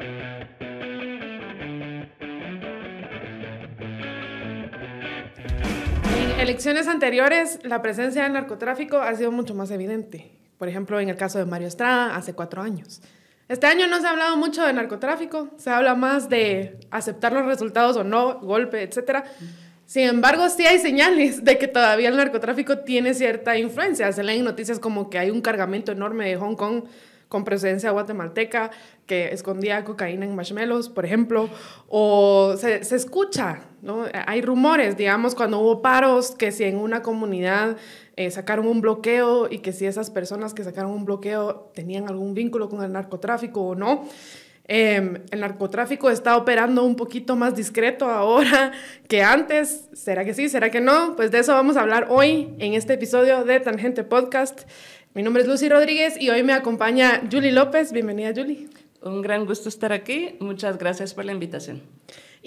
En elecciones anteriores, la presencia del narcotráfico ha sido mucho más evidente. Por ejemplo, en el caso de Mario Estrada, hace cuatro años. Este año no se ha hablado mucho de narcotráfico, se habla más de aceptar los resultados o no, golpe, etc. Sin embargo, sí hay señales de que todavía el narcotráfico tiene cierta influencia. Se leen noticias como que hay un cargamento enorme de Hong Kong con presencia guatemalteca que escondía cocaína en marshmallows, por ejemplo, o se, escucha, ¿no? Hay rumores, digamos, cuando hubo paros, que si en una comunidad eh, sacaron un bloqueo y que si esas personas que sacaron un bloqueo tenían algún vínculo con el narcotráfico o no. Em, el narcotráfico está operando un poquito más discreto ahora que antes. ¿Será que sí? ¿Será que no? Pues de eso vamos a hablar hoy en este episodio de Tangente Podcast. Mi nombre es Lucy Rodríguez y hoy me acompaña Julie López. Bienvenida, Julie. Un gran gusto estar aquí. Muchas gracias por la invitación.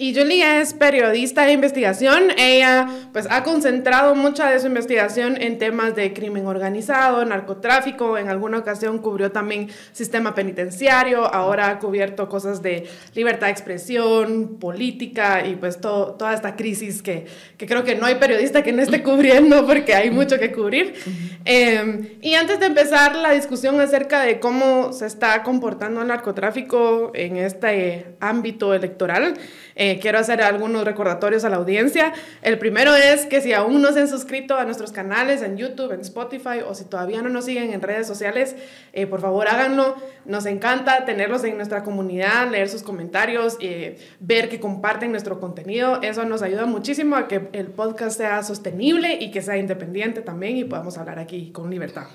Y Julie es periodista de investigación. Ella pues ha concentrado mucha de su investigación en temas de crimen organizado, narcotráfico, en alguna ocasión cubrió también sistema penitenciario, ahora ha cubierto cosas de libertad de expresión, política y pues toda esta crisis que, que, creo que no hay periodista que no esté cubriendo porque hay mucho que cubrir. Em, y antes de empezar la discusión acerca de cómo se está comportando el narcotráfico en este ámbito electoral, eh, quiero hacer algunos recordatorios a la audiencia. El primero es que si aún no se han suscrito a nuestros canales en YouTube, en Spotify o si todavía no nos siguen en redes sociales, eh, por favor háganlo. Nos encanta tenerlos en nuestra comunidad, leer sus comentarios, y eh, ver que comparten nuestro contenido. Eso nos ayuda muchísimo a que el podcast sea sostenible y que sea independiente también y podamos hablar aquí con libertad.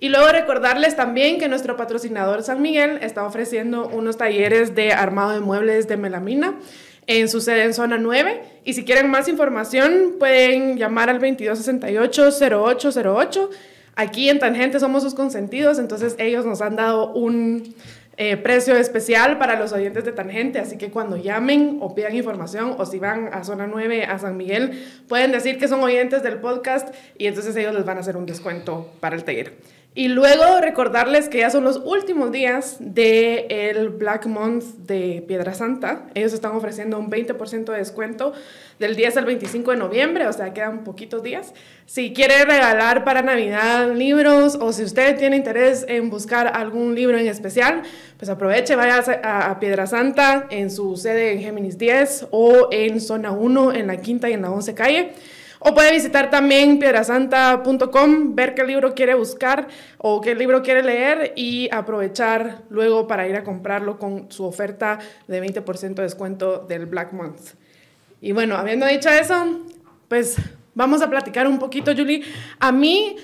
Y luego recordarles también que nuestro patrocinador San Miguel está ofreciendo unos talleres de armado de muebles de melamina en su sede en zona 9. Y si quieren más información, pueden llamar al 2268-0808. Aquí en Tangente somos sus consentidos, entonces ellos nos han dado un eh, precio especial para los oyentes de Tangente, así que cuando llamen o pidan información o si van a Zona 9, a San Miguel, pueden decir que son oyentes del podcast y entonces ellos les van a hacer un descuento para el taller. Y luego recordarles que ya son los últimos días del de Black Month de Piedra Santa. Ellos están ofreciendo un 20% de descuento del 10 al 25 de noviembre, o sea, quedan poquitos días. Si quiere regalar para Navidad libros o si usted tiene interés en buscar algún libro en especial, pues aproveche, vaya a, a Piedra Santa en su sede en Géminis 10 o en Zona 1, en la Quinta y en la 11 Calle. O puede visitar también piedrasanta.com, ver qué libro quiere buscar o qué libro quiere leer y aprovechar luego para ir a comprarlo con su oferta de 20% de descuento del Black Month. Y bueno, habiendo dicho eso, pues vamos a platicar un poquito, Julie. A mí,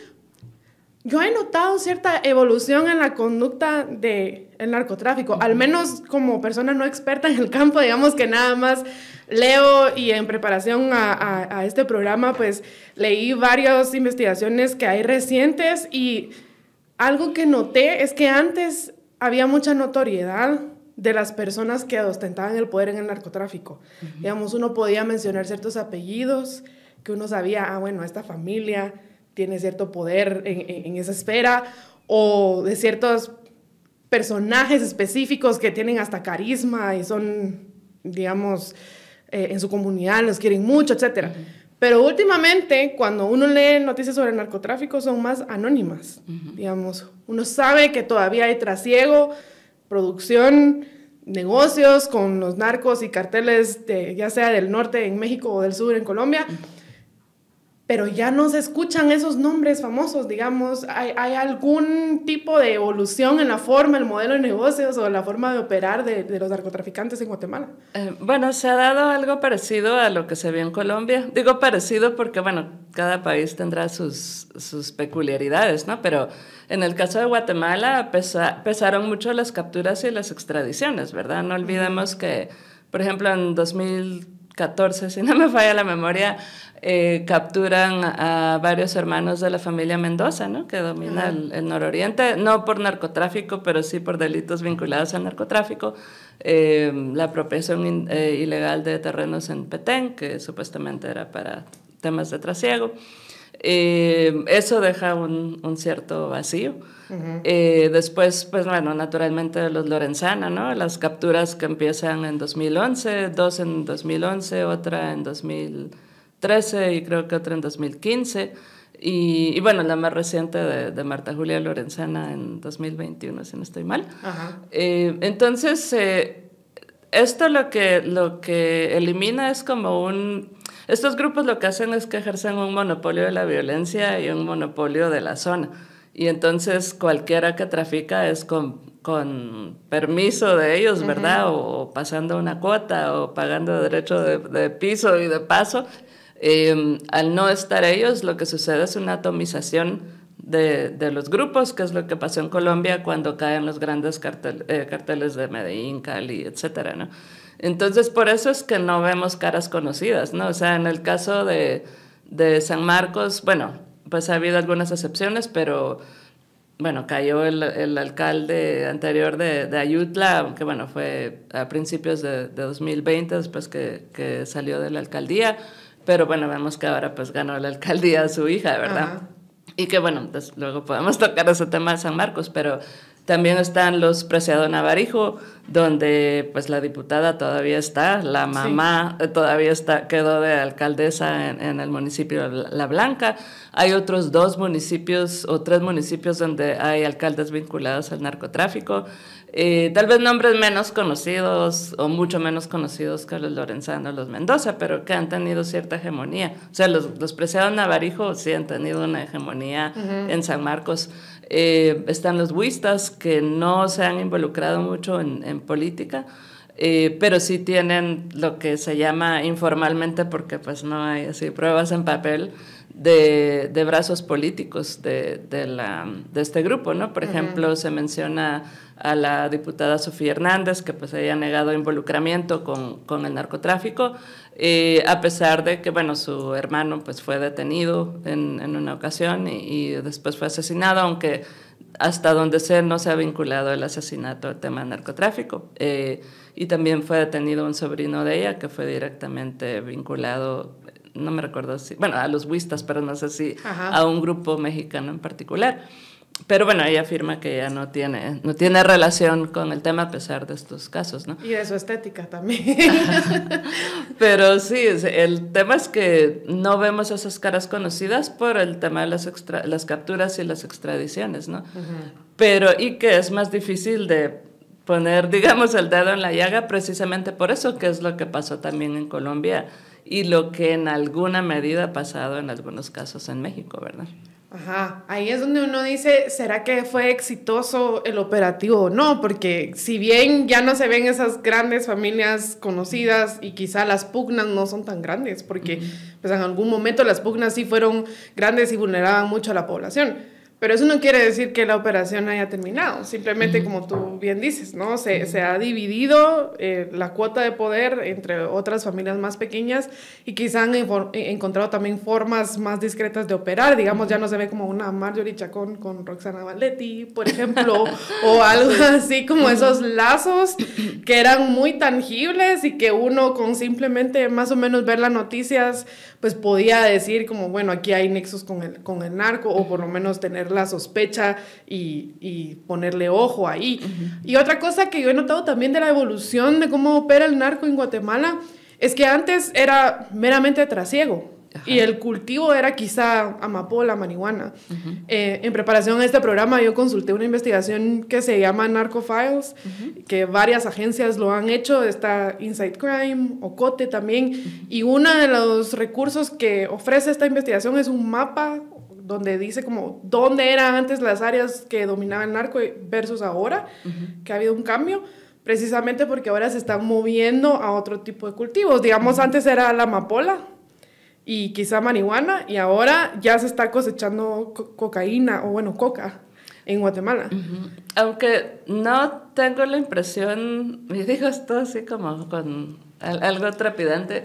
yo he notado cierta evolución en la conducta del narcotráfico, al menos como persona no experta en el campo, digamos que nada más leo y en preparación a, este programa, pues leí varias investigaciones que hay recientes y algo que noté es que antes había mucha notoriedad de las personas que ostentaban el poder en el narcotráfico. Digamos, uno podía mencionar ciertos apellidos que uno sabía, ah, bueno, esta familia tiene cierto poder en esa esfera, o de ciertos personajes específicos que tienen hasta carisma y son, digamos, eh, en su comunidad, los quieren mucho, etcétera. Pero últimamente, cuando uno lee noticias sobre el narcotráfico, son más anónimas, digamos. Uno sabe que todavía hay trasiego, producción, negocios con los narcos y carteles, de, ya sea del norte en México o del sur en Colombia pero ya no se escuchan esos nombres famosos, digamos, hay, algún tipo de evolución en la forma, el modelo de negocios o la forma de operar de, los narcotraficantes en Guatemala. Eh, bueno, se ha dado algo parecido a lo que se vio en Colombia. Digo parecido porque, bueno, cada país tendrá sus, sus peculiaridades, ¿no? Pero en el caso de Guatemala pesaron mucho las capturas y las extradiciones, ¿verdad? No olvidemos que, por ejemplo, en 2000 14, si no me falla la memoria, eh, capturan a varios hermanos de la familia Mendoza, ¿no? que domina el, nororiente, no por narcotráfico, pero sí por delitos vinculados al narcotráfico, eh, la apropiación eh, ilegal de terrenos en Petén, que supuestamente era para temas de trasiego. Eh, eso deja un, cierto vacío. Eh, después, pues bueno, naturalmente los Lorenzana, ¿no? Las capturas que empiezan en 2011, dos en 2011, otra en 2013 y creo que otra en 2015. Y, y bueno, la más reciente de, Marta Julia Lorenzana en 2021, si no estoy mal. Eh, entonces, esto lo que, lo que elimina es como un estos grupos lo que hacen es que ejercen un monopolio de la violencia y un monopolio de la zona. Y entonces cualquiera que trafica es con, permiso de ellos, ¿verdad? O, pasando una cuota o pagando derecho de, piso y de paso. Em, al no estar ellos, lo que sucede es una atomización de, los grupos, que es lo que pasó en Colombia cuando caen los grandes eh, carteles de Medellín, Cali, etcétera, ¿no? Entonces, por eso es que no vemos caras conocidas, ¿no? O sea, en el caso de, de San Marcos, bueno, pues ha habido algunas excepciones, pero bueno, cayó el, el alcalde anterior de, Ayutla, que bueno, fue a principios de, 2020, después que, que, salió de la alcaldía, pero bueno, vemos que ahora pues ganó la alcaldía a su hija, ¿verdad? Y que bueno, pues, luego podemos tocar ese tema de San Marcos, pero también están los Preciado Navarijo, donde pues la diputada todavía está, la mamá eh, todavía está, quedó de alcaldesa en, el municipio La Blanca. Hay otros dos municipios o tres municipios donde hay alcaldes vinculados al narcotráfico. Eh, tal vez nombres menos conocidos o mucho menos conocidos que los Lorenzano, los Mendoza, pero que han tenido cierta hegemonía. O sea, los, Preciado Navarijo sí han tenido una hegemonía en San Marcos. Eh, están los huistas que no se han involucrado mucho en, política, eh, pero sí tienen lo que se llama informalmente, porque pues no hay así pruebas en papel, de, brazos políticos de, la, de, este grupo, Por ejemplo, se menciona a la diputada Sofía Hernández, que pues había negado involucramiento con el narcotráfico, eh, a pesar de que, bueno, su hermano pues fue detenido en, una ocasión y, después fue asesinado, aunque hasta donde sé no se ha vinculado el asesinato al tema del narcotráfico. Eh, y también fue detenido un sobrino de ella que fue directamente vinculado, no me recuerdo si, bueno, a los huistas, pero no sé si a un grupo mexicano en particular. Pero bueno, ella afirma que ya no tiene, no tiene relación con el tema a pesar de estos casos, ¿no? Y de su estética también. Pero sí, el tema es que no vemos esas caras conocidas por el tema de las, las capturas y las extradiciones, ¿no? Pero y que es más difícil de poner, digamos, el dedo en la llaga precisamente por eso, que es lo que pasó también en Colombia y lo que en alguna medida ha pasado en algunos casos en México, ¿verdad? Ajá, ahí es donde uno dice, ¿será que fue exitoso el operativo o no? Porque si bien ya no se ven esas grandes familias conocidas y quizá las pugnas no son tan grandes, porque pues, en algún momento las pugnas sí fueron grandes y vulneraban mucho a la población pero eso no quiere decir que la operación haya terminado, simplemente mm. como tú bien dices, ¿no? Se, mm. se ha dividido eh, la cuota de poder entre otras familias más pequeñas y quizá han eh, encontrado también formas más discretas de operar, digamos, ya no se ve como una Marjorie Chacón con Roxana Valletti, por ejemplo, o algo así como mm. esos lazos que eran muy tangibles y que uno con simplemente más o menos ver las noticias pues podía decir como, bueno, aquí hay nexos con el, narco o por lo menos tener la sospecha y, ponerle ojo ahí. Y otra cosa que yo he notado también de la evolución de cómo opera el narco en Guatemala es que antes era meramente trasiego y el cultivo era quizá amapola, marihuana. Eh, en preparación a este programa yo consulté una investigación que se llama Narcofiles, que varias agencias lo han hecho, está Inside Crime, Ocote también, y uno de los recursos que ofrece esta investigación es un mapa donde dice como dónde eran antes las áreas que dominaban el narco versus ahora, que ha habido un cambio precisamente porque ahora se están moviendo a otro tipo de cultivos. Digamos, antes era la amapola, y quizá marihuana y ahora ya se está cosechando cocaína o bueno, coca en Guatemala. Aunque no tengo la impresión, me digo esto así como con algo trepidante,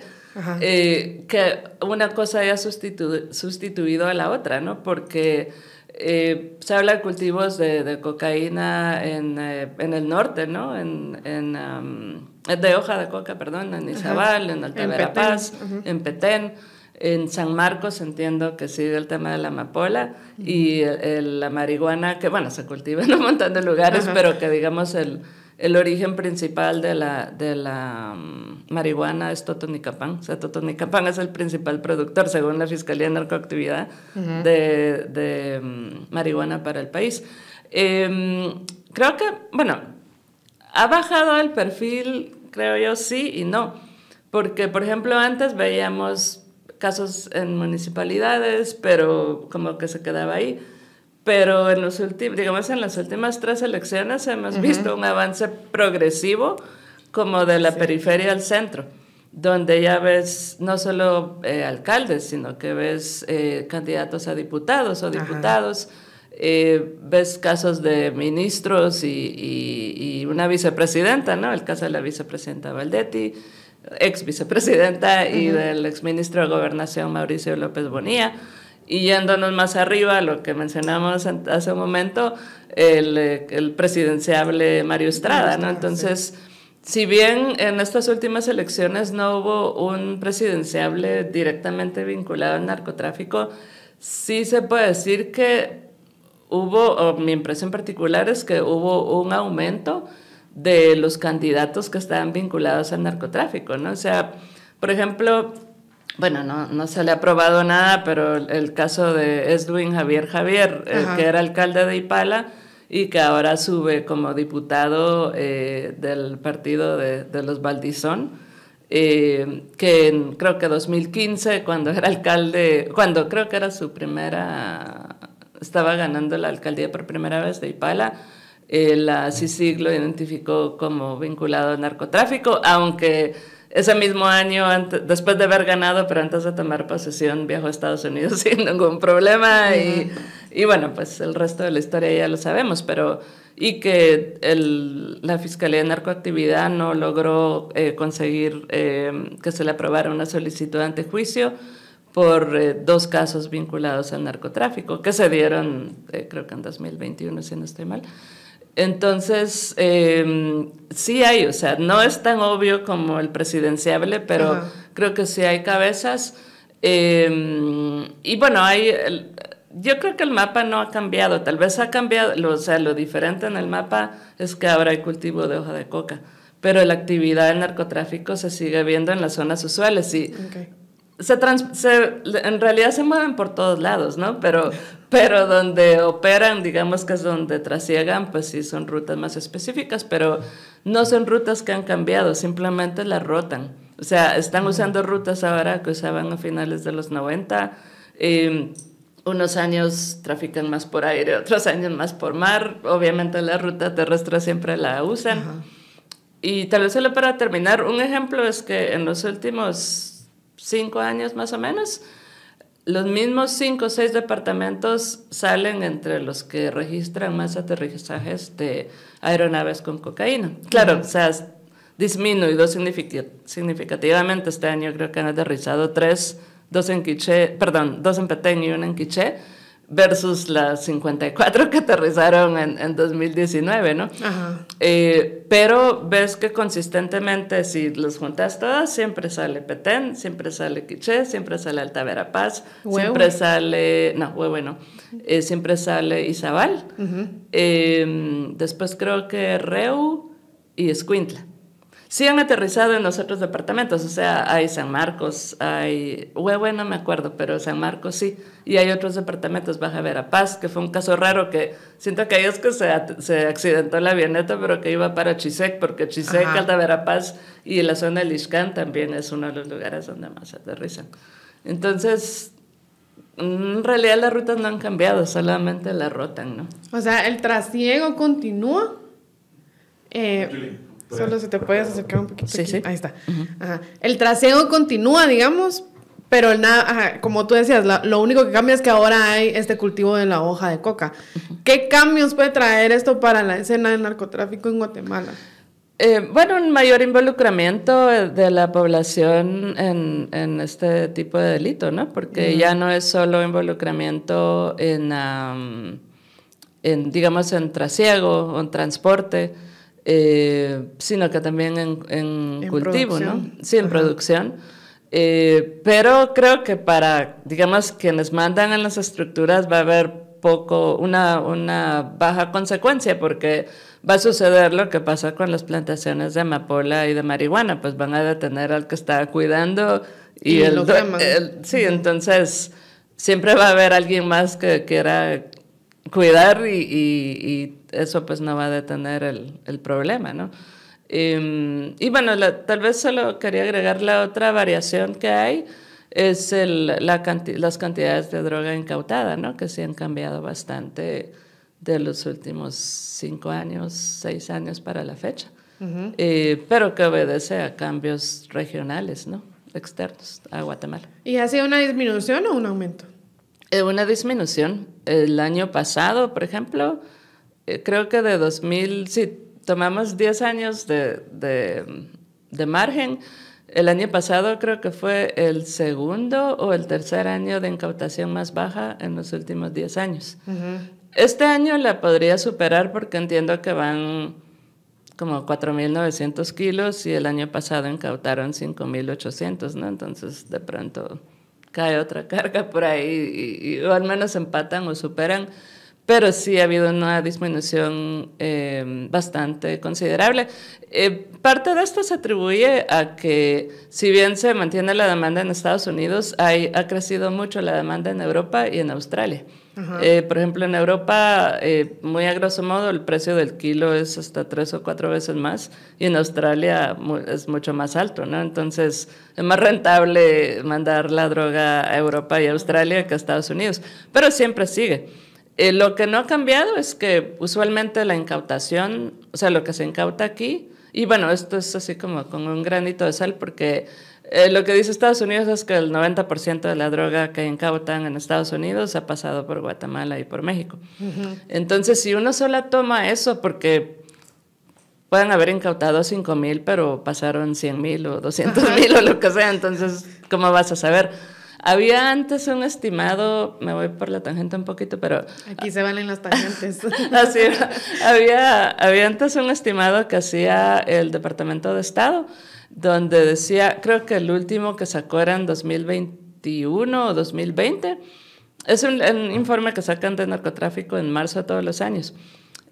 eh, que una cosa haya sustituido a la otra, ¿no? Porque eh, se habla de cultivos de, cocaína eh, en, el norte, ¿no? En, de hoja de coca, perdón, en Izabal, en Alta en en Petén. En San Marcos entiendo que sí, el tema de la amapola y el, la marihuana, que bueno, se cultiva en un montón de lugares, pero que digamos el, el origen principal de la, de la mm, marihuana es Totonicapán. O sea, Totonicapán es el principal productor, según la Fiscalía de Narcoactividad, de, mm, marihuana para el país. Em, creo que, bueno, ha bajado el perfil, creo yo, sí y no. Porque, por ejemplo, antes veíamos casos en municipalidades, pero como que se quedaba ahí. Pero en los digamos, en las últimas tres elecciones hemos visto un avance progresivo como de la periferia al centro, donde ya ves no solo eh, alcaldes, sino que ves eh, candidatos a diputados o diputados. Eh, ves casos de ministros y, y, una vicepresidenta, ¿no? El caso de la vicepresidenta Valdetti, ex vicepresidenta y del ex ministro de Gobernación Mauricio López Bonilla. Y yéndonos más arriba, a lo que mencionamos hace un momento, el, el presidenciable Mario Estrada, ¿no? Entonces, si bien en estas últimas elecciones no hubo un presidenciable directamente vinculado al narcotráfico, sí se puede decir que hubo, o mi impresión particular es que hubo un aumento de los candidatos que estaban vinculados al narcotráfico, ¿no? O sea, por ejemplo, bueno, no, se le ha probado nada, pero el caso de Edwin Javier Javier, que era alcalde de Ipala y que ahora sube como diputado eh, del partido de, los Baldizón. Eh, que en, creo que 2015, cuando era alcalde, cuando creo que era su primera, estaba ganando la alcaldía por primera vez de Ipala, eh, la CICIG lo identificó como vinculado al narcotráfico, aunque ese mismo año, después de haber ganado, pero antes de tomar posesión, viajó a Estados Unidos sin ningún problema. y, bueno, pues el resto de la historia ya lo sabemos, pero. Y que la Fiscalía de Narcoactividad no logró eh, conseguir em, que se le aprobara una solicitud ante juicio por eh, dos casos vinculados al narcotráfico, que se dieron, creo que en 2021, si no estoy mal. Entonces, em, sí hay, o sea, no es tan obvio como el presidenciable, pero creo que sí hay cabezas. Em, y bueno, hay, yo creo que el mapa no ha cambiado, tal vez ha cambiado, o sea, lo diferente en el mapa es que ahora hay cultivo de hoja de coca, pero la actividad del narcotráfico se sigue viendo en las zonas usuales y se, trans, en realidad se mueven por todos lados, ¿no? Pero, pero donde operan, digamos que es donde trasiegan, pues sí son rutas más específicas, pero no son rutas que han cambiado, simplemente las rotan. O sea, están usando rutas ahora que usaban a finales de los 90. Y unos años trafican más por aire, otros años más por mar. Obviamente la ruta terrestre siempre la usan. Y tal vez solo para terminar, un ejemplo es que en los últimos cinco años más o menos, los mismos cinco o seis departamentos salen entre los que registran más aterrizajes de aeronaves con cocaína. Claro, se o sea, disminuido significativamente. Este año creo que han aterrizado tres, dos en Quiché, perdón, dos en Petén y uno en Quiché versus las 54 que aterrizaron en, 2019, ¿no? Eh, pero ves que consistentemente, si los juntas todas, siempre sale Petén, siempre sale Quiché, siempre sale Alta Verapaz, siempre sale, no, bueno, eh, siempre sale Izabal, em, después creo que Reu y Escuintla sí han aterrizado en los otros departamentos, o sea, hay San Marcos, hay Huehue, no me acuerdo, pero San Marcos sí, y hay otros departamentos, Baja Verapaz, que fue un caso raro, que siento que ellos que se, accidentó la avioneta, pero que iba para Chisec, porque Chisec, Alta Verapaz y la zona de Lixcán también es uno de los lugares donde más aterrizan. Entonces, en realidad las rutas no han cambiado, solamente las rotan, ¿no? O sea, el trasiego continúa. Eh, pues, solo si te puedes acercar un poquito. Ahí está. El trasiego continúa, digamos, pero nada, como tú decías, lo único que cambia es que ahora hay este cultivo de la hoja de coca. ¿Qué cambios puede traer esto para la escena del narcotráfico en Guatemala? Eh, bueno, un mayor involucramiento de la población en, este tipo de delito, ¿no? Porque ya no es solo involucramiento en, en digamos, en trasiego o en transporte, eh, sino que también en, cultivo, ¿no? Sí, en producción. Eh, pero creo que para, digamos, quienes mandan en las estructuras va a haber poco, una, una baja consecuencia, porque va a suceder lo que pasa con las plantaciones de amapola y de marihuana, pues van a detener al que está cuidando y, el, Sí, entonces siempre va a haber alguien más que quiera cuidar y eso pues no va a detener el, problema, ¿no? Em, y, bueno, tal vez solo quería agregar la otra variación que hay, es las cantidades de droga incautada, ¿no? Que sí han cambiado bastante de los últimos cinco años, seis años para la fecha, eh, pero que obedece a cambios regionales, ¿no? Externos a Guatemala. ¿Y ha sido una disminución o un aumento? Eh, una disminución. El año pasado, por ejemplo, eh, creo que de 2000, si sí, tomamos 10 años de, de, de, margen, el año pasado creo que fue el segundo o el tercer año de incautación más baja en los últimos 10 años. Este año la podría superar porque entiendo que van como 4.900 kilos y el año pasado incautaron 5.800, ¿no? Entonces de pronto cae otra carga por ahí y, o al menos empatan o superan pero sí ha habido una disminución em, bastante considerable. Eh, parte de esto se atribuye a que, si bien se mantiene la demanda en Estados Unidos, hay, ha crecido mucho la demanda en Europa y en Australia. Eh, por ejemplo, en Europa, eh, muy a grosso modo, el precio del kilo es hasta tres o cuatro veces más y en Australia es mucho más alto, ¿no? Entonces, es más rentable mandar la droga a Europa y Australia que a Estados Unidos, pero siempre sigue. Eh, lo que no ha cambiado es que usualmente la incautación, o sea, lo que se incauta aquí, y bueno, esto es así como con un granito de sal porque eh, lo que dice Estados Unidos es que el 90% de la droga que incautan en Estados Unidos ha pasado por Guatemala y por México. Entonces, si uno solo toma eso, porque pueden haber incautado 5 mil, pero pasaron 100 mil o 200 mil o lo que sea, entonces, ¿cómo vas a saber? Había antes un estimado, me voy por la tangente un poquito, pero... Aquí se valen las tangentes. así Había, antes un estimado que hacía el Departamento de Estado, donde decía, creo que el último que sacó era en 2021 o 2020. Es un, informe que sacan de narcotráfico en marzo todos los años.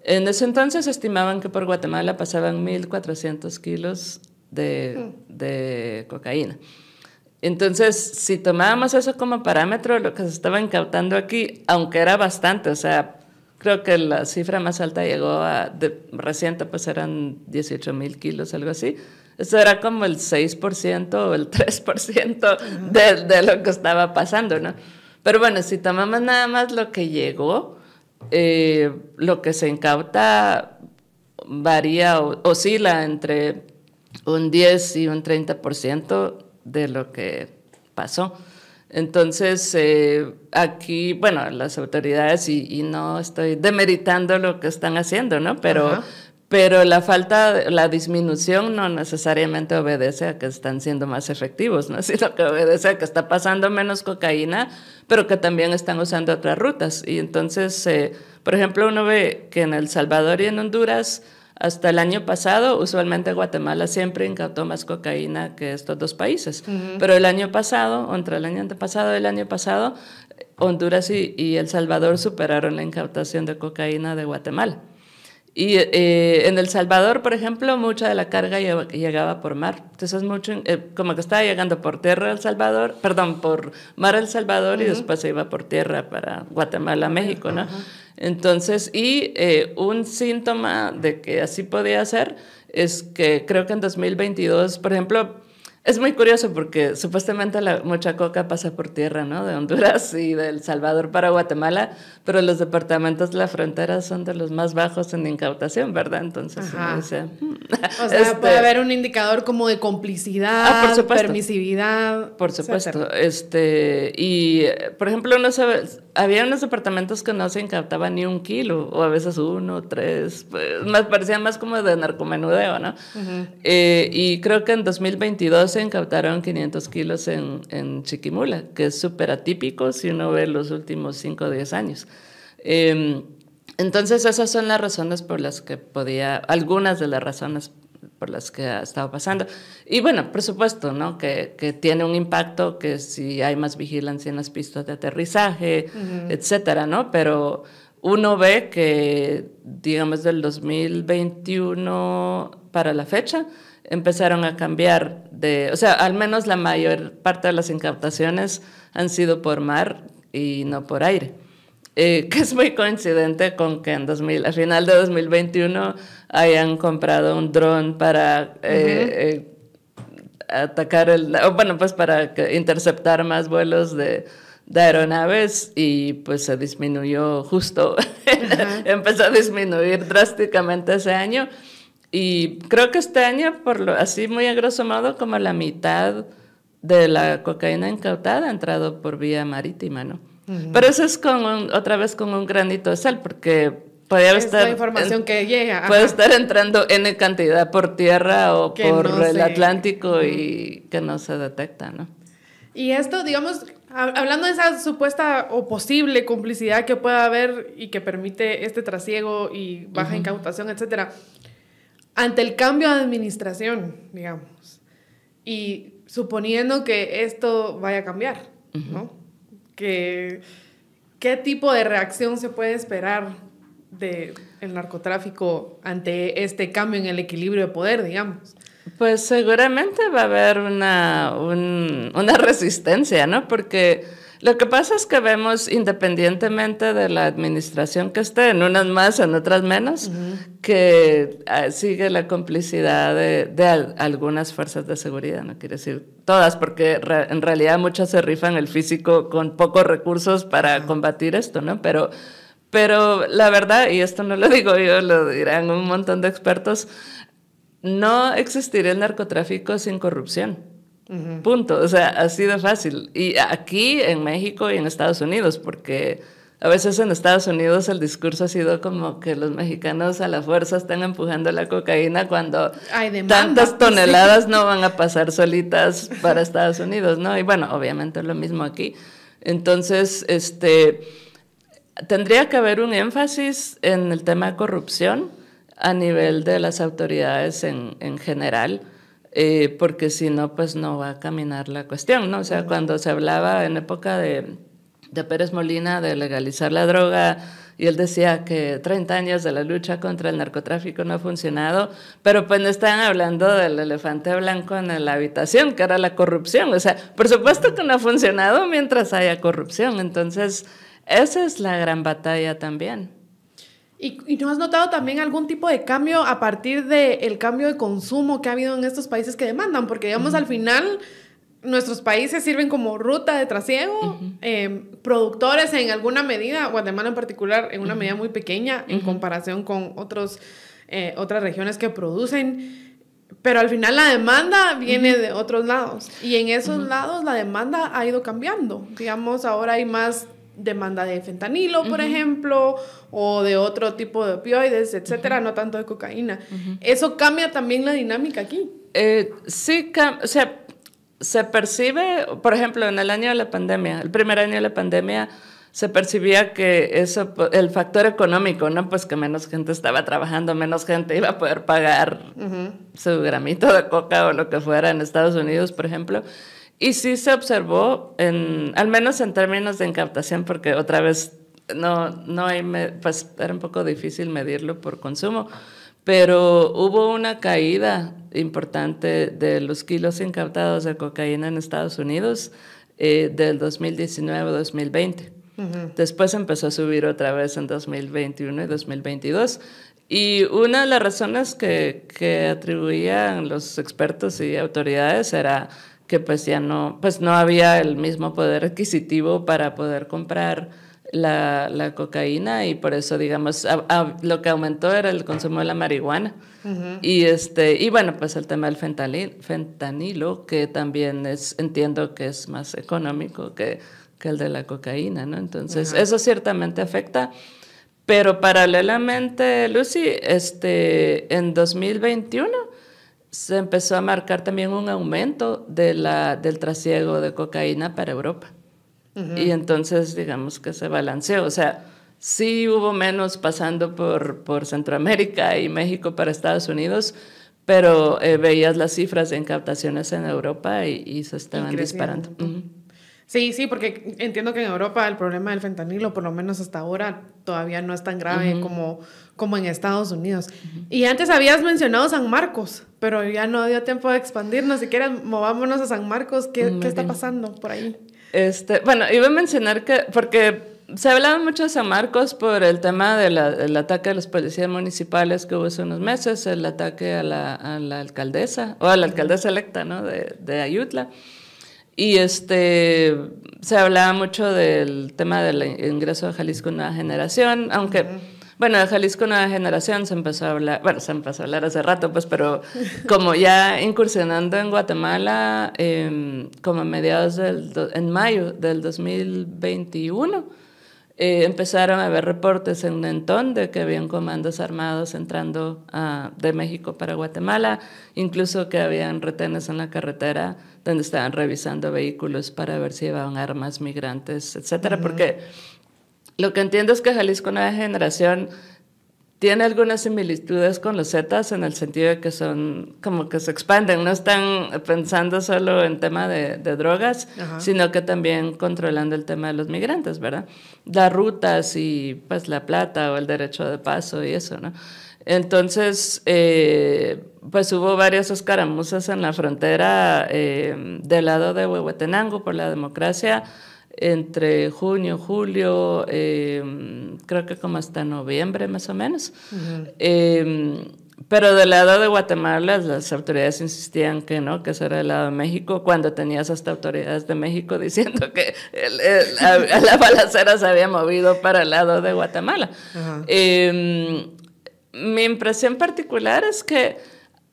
En ese entonces estimaban que por Guatemala pasaban 1.400 kilos de hmm. cocaína. Entonces, si tomábamos eso como parámetro, lo que se estaba incautando aquí, aunque era bastante, o sea, creo que la cifra más alta llegó a, de, reciente, pues eran 18 mil kilos, algo así. Eso era como el 6% o el 3% de, de, lo que estaba pasando, ¿no? Pero bueno, si tomamos nada más lo que llegó, eh, lo que se incauta varía, o, oscila entre un 10 y un 30%, de lo que pasó. Entonces, eh, aquí, bueno, las autoridades, y, no estoy demeritando lo que están haciendo, ¿no? Pero, pero la falta, la disminución no necesariamente obedece a que están siendo más efectivos, ¿no? Sino que obedece a que está pasando menos cocaína, pero que también están usando otras rutas. Y entonces, eh, por ejemplo, uno ve que en El Salvador y en Honduras, hasta el año pasado, usualmente Guatemala siempre incautó más cocaína que estos dos países. Pero el año pasado, entre el año antepasado y el año pasado, Honduras y El Salvador superaron la incautación de cocaína de Guatemala. Y eh, en El Salvador, por ejemplo, mucha de la carga llegaba por mar. Entonces, mucho, eh, como que estaba llegando por tierra El Salvador, perdón, por mar El Salvador y después se iba por tierra para Guatemala, México, ¿no? Entonces, y eh, un síntoma de que así podía ser es que creo que en 2022, por ejemplo, es muy curioso porque supuestamente la mucha coca pasa por tierra, ¿no? De Honduras y de El Salvador para Guatemala, pero los departamentos de la frontera son de los más bajos en incautación, ¿verdad? Entonces, hmm". o sea, o este sea puede haber un indicador como de complicidad, de ah, permisividad, por supuesto. Este y por ejemplo, no sabe había unos departamentos que no se incautaba ni un kilo, o a veces uno, tres, pues, más, parecía más como de narcomenudeo, ¿no? Eh, y creo que en 2022 se incautaron 500 kilos en, en Chiquimula, que es súper atípico si uno ve los últimos 5 o 10 años. Em, entonces esas son las razones por las que podía, algunas de las razones por las que ha estado pasando. Y bueno, por supuesto, ¿no? Que, tiene un impacto que si hay más vigilancia en las pistas de aterrizaje, etcétera, ¿no? Pero uno ve que, digamos, del 2021 para la fecha, empezaron a cambiar de, o sea, al menos la mayor parte de las incautaciones han sido por mar y no por aire. Eh, que es muy coincidente con que en 2000, a final de 2021 hayan comprado un dron para eh, eh, atacar el, bueno, pues para interceptar más vuelos de, aeronaves y pues se disminuyó justo, empezó a disminuir drásticamente ese año y creo que este año, por así muy a grosso modo, como la mitad de la cocaína incautada ha entrado por vía marítima, ¿no? Pero eso es con otra vez con un granito de sal, porque podría estar... información que llega. Puede estar entrando N cantidad por tierra o por el Atlántico y que no se detecta, ¿no? Y esto, digamos, hablando de esa supuesta o posible complicidad que pueda haber y que permite este trasiego y baja incautación, etcétera, ante el cambio de administración, digamos, y suponiendo que esto vaya a cambiar, ¿no? que, ¿qué tipo de reacción se puede esperar del narcotráfico ante este cambio en el equilibrio de poder, digamos? Pues seguramente va a haber una, una resistencia, ¿no? Porque lo que pasa es que vemos, independientemente de la administración que esté, en unas más, en otras menos, que ah, sigue la complicidad de, algunas fuerzas de seguridad, no quiere decir todas, porque en realidad muchas se rifan el físico con pocos recursos para combatir esto, ¿no? Pero, pero la verdad, y esto no lo digo yo, lo dirán un montón de expertos, no existiría el narcotráfico sin corrupción. Punto. O sea, ha sido fácil. Y aquí en México y en Estados Unidos, porque a veces en Estados Unidos el discurso ha sido como que los mexicanos a la fuerza están empujando la cocaína cuando tantas pues, toneladas no van a pasar solitas para Estados Unidos, ¿no? Y bueno, obviamente es lo mismo aquí. Entonces, este, tendría que haber un énfasis en el tema de corrupción a nivel de las autoridades en, en general eh, porque si no, pues no va a caminar la cuestión, ¿no? O sea, cuando se hablaba en época de, de Pérez Molina de legalizar la droga, y él decía que 30 años de la lucha contra el narcotráfico no ha funcionado, pero pues no estaban hablando del elefante blanco en la habitación, que era la corrupción. O sea, por supuesto que no ha funcionado mientras haya corrupción. Entonces, esa es la gran batalla también. ¿Y, ¿Y, no has notado también algún tipo de cambio a partir del cambio de consumo que ha habido en estos países que demandan? Porque digamos, al final nuestros países sirven como ruta de trasiego, eh, productores en alguna medida, Guatemala en particular en una medida muy pequeña en comparación con otros, eh, otras regiones que producen. Pero al final la demanda viene de otros lados y en esos lados la demanda ha ido cambiando. Digamos, ahora hay más demanda de fentanilo, por ejemplo, o de otro tipo de opioides, etcétera, no tanto de cocaína. ¿Eso cambia también la dinámica aquí? Eh, sí, o sea, se percibe, por ejemplo, en el año de la pandemia, el primer año de la pandemia, se percibía que eso, el factor económico, ¿no? Pues que menos gente estaba trabajando, menos gente iba a poder pagar su gramito de coca o lo que fuera en Estados Unidos, por ejemplo. Y sí se observó, en, al menos en términos de incaptación, porque otra vez no, no hay, pues era un poco difícil medirlo por consumo, pero hubo una caída importante de los kilos incautados de cocaína en Estados Unidos eh, del 2019 2020. Después empezó a subir otra vez en 2021 y 2022. Y una de las razones que, que atribuían los expertos y autoridades era que pues ya no, pues no había el mismo poder adquisitivo para poder comprar la, cocaína y por eso, digamos, lo que aumentó era el consumo de la marihuana. y, este, y bueno, pues el tema del fentanilo, que también es, entiendo que es más económico que, que el de la cocaína, ¿no? Entonces, eso ciertamente afecta. Pero paralelamente, Lucy, este, en 2021 se empezó a marcar también un aumento de la, del trasiego de cocaína para Europa. Y entonces, digamos que se balanceó. O sea, sí hubo menos pasando por, por Centroamérica y México para Estados Unidos, pero eh, veías las cifras de incautaciones en Europa y, se estaban disparando. Sí, sí, porque entiendo que en Europa el problema del fentanilo, por lo menos hasta ahora, todavía no es tan grave como, como en Estados Unidos. Y antes habías mencionado San Marcos, pero ya no dio tiempo de expandirnos. Si quieres, movámonos a San Marcos. ¿Qué, está pasando por ahí? Este, bueno, iba a mencionar que, porque se hablaba mucho de San Marcos por el tema del ataque a los policías municipales que hubo hace unos meses, el ataque a la, alcaldesa, o a la alcaldesa electa, ¿no? De, de Ayutla. Y este, se hablaba mucho del tema del ingreso de Jalisco Nueva Generación, aunque... Bueno, de Jalisco Nueva Generación se empezó a hablar, bueno, se empezó a hablar hace rato, pues, pero como ya incursionando en Guatemala, em, como a mediados del, en mayo del 2021, eh, empezaron a haber reportes en Nentón de que habían comandos armados entrando ah, de México para Guatemala, incluso que habían retenes en la carretera donde estaban revisando vehículos para ver si llevaban armas, migrantes, etcétera, porque lo que entiendo es que Jalisco Nueva Generación tiene algunas similitudes con los zetas en el sentido de que son como que se expanden, no están pensando solo en tema de, drogas, sino que también controlando el tema de los migrantes, ¿verdad? Las rutas y pues la plata o el derecho de paso y eso, ¿no? Entonces, eh, pues hubo varias escaramuzas en la frontera eh, del lado de Huehuetenango por la democracia entre junio, julio, em, creo que como hasta noviembre más o menos. Em, pero del lado de Guatemala las autoridades insistían que no, que eso era del lado de México, cuando tenías hasta autoridades de México diciendo que la, balacera se había movido para el lado de Guatemala. Em, mi impresión particular es que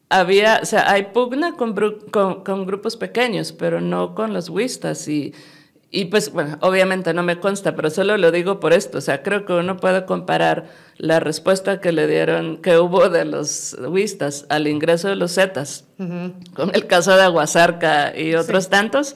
había, o sea, hay pugna con, con grupos pequeños, pero no con los huistas y y pues, bueno, obviamente no me consta, pero solo lo digo por esto. O sea, creo que uno puede comparar la respuesta que le dieron, que hubo de los huistas al ingreso de los zetas, con el caso de Aguasarca y otros tantos,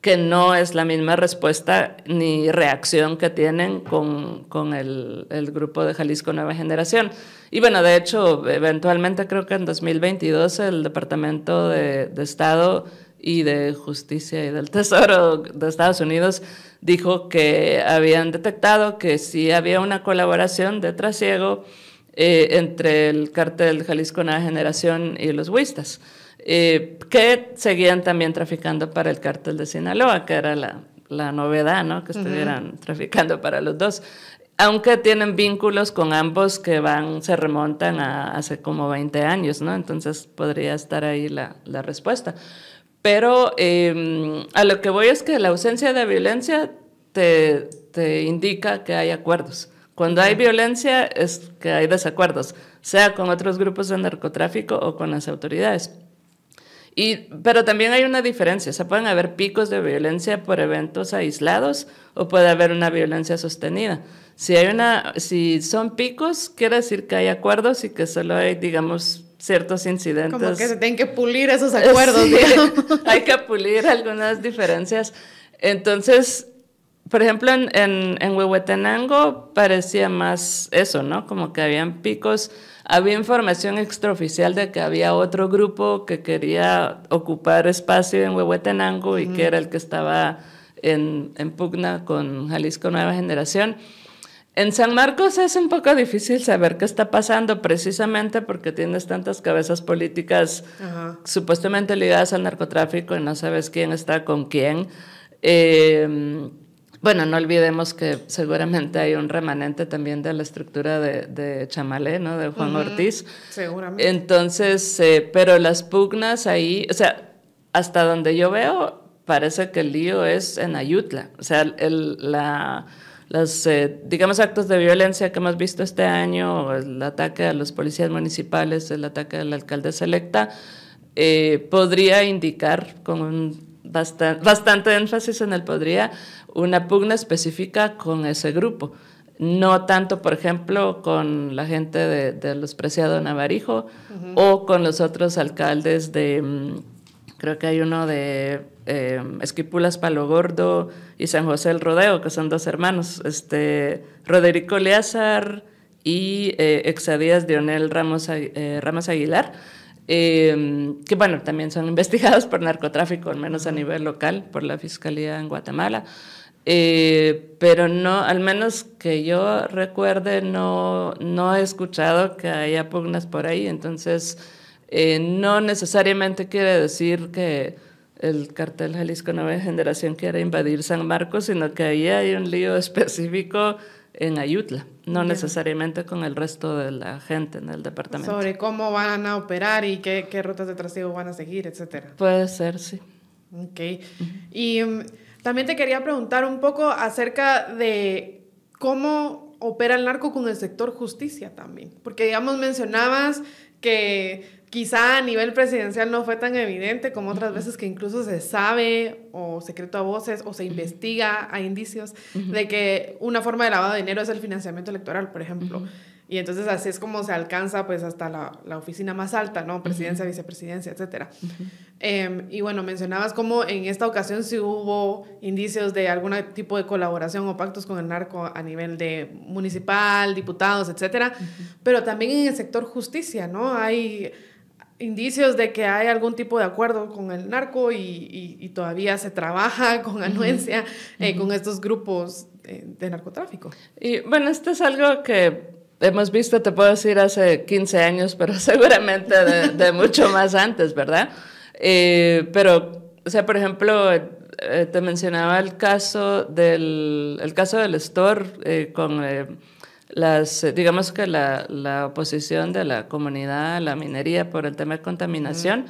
que no es la misma respuesta ni reacción que tienen con, con el, el, grupo de Jalisco Nueva Generación. Y bueno, de hecho, eventualmente creo que en 2022 el Departamento de, de Estado y de Justicia y del Tesoro de Estados Unidos dijo que habían detectado que sí había una colaboración de trasiego eh, entre el cartel Jalisco Nueva Generación y los huistas, eh, que seguían también traficando para el cartel de Sinaloa, que era la, la novedad, ¿no? Que estuvieran traficando para los dos. Aunque tienen vínculos con ambos que van, se remontan a hace como 20 años, ¿no? Entonces podría estar ahí la, la respuesta. Pero em, a lo que voy es que la ausencia de violencia te, te indica que hay acuerdos. Cuando hay violencia es que hay desacuerdos, sea con otros grupos de narcotráfico o con las autoridades. Y, pero también hay una diferencia, o pueden haber picos de violencia por eventos aislados o puede haber una violencia sostenida. Si, hay una, si son picos, quiere decir que hay acuerdos y que solo hay, digamos, ciertos incidentes. Como que se tienen que pulir esos acuerdos. hay que pulir algunas diferencias. Entonces, por ejemplo, en, en, Huehuetenango parecía más eso, ¿no? Como que habían picos, había información extraoficial de que había otro grupo que quería ocupar espacio en Huehuetenango y que era el que estaba en, en pugna con Jalisco Nueva Generación. En San Marcos es un poco difícil saber qué está pasando precisamente porque tienes tantas cabezas políticas supuestamente ligadas al narcotráfico y no sabes quién está con quién. Em, bueno, no olvidemos que seguramente hay un remanente también de la estructura de, Chamalé, ¿no? De Juan Ortiz. Seguramente. Entonces, eh, pero las pugnas ahí, o sea, hasta donde yo veo, parece que el lío es en Ayutla. O sea, el, la los, eh, digamos, actos de violencia que hemos visto este año, el ataque a los policías municipales, el ataque a la alcaldesa electa, eh, podría indicar con un bastante énfasis en el podría una pugna específica con ese grupo. No tanto, por ejemplo, con la gente de, los Preciado Navarijo o con los otros alcaldes de, mm, creo que hay uno de eh, Esquipulas Palo y San José el Rodeo, que son dos hermanos, este, Roderico Leazar y eh, Exadías Dionel Ramos, eh, Ramos Aguilar, em, que bueno, también son investigados por narcotráfico, al menos a nivel local, por la Fiscalía en Guatemala. Eh, pero no, al menos que yo recuerde, no, no he escuchado que haya pugnas por ahí, entonces no necesariamente quiere decir que el cartel Jalisco Nueva Generación quiere invadir San Marcos, sino que ahí hay un lío específico en Ayutla, no necesariamente con el resto de la gente en el departamento. Sobre cómo van a operar y qué, rutas de trasiego van a seguir, etc. Puede ser, sí. Ok. Y mm, también te quería preguntar un poco acerca de cómo opera el narco con el sector justicia también, porque digamos mencionabas que quizá a nivel presidencial no fue tan evidente como otras veces que incluso se sabe o secreto a voces o se investiga, a indicios de que una forma de lavado de dinero es el financiamiento electoral, por ejemplo. Y entonces así es como se alcanza pues hasta la, oficina más alta, ¿no? Presidencia, vicepresidencia, etcétera. Em, y bueno, mencionabas cómo en esta ocasión sí hubo indicios de algún tipo de colaboración o pactos con el narco a nivel de municipal, diputados, etcétera. Pero también en el sector justicia, ¿no? Hay indicios de que hay algún tipo de acuerdo con el narco y, todavía se trabaja con anuencia eh, con estos grupos eh, de, narcotráfico. Y bueno, esto es algo que hemos visto, te puedo decir, hace 15 años, pero seguramente de, mucho más antes, ¿verdad? Eh, pero, o sea, por ejemplo, te mencionaba el caso del, el caso del store con eh, digamos que la, la, oposición de la comunidad a la minería por el tema de contaminación,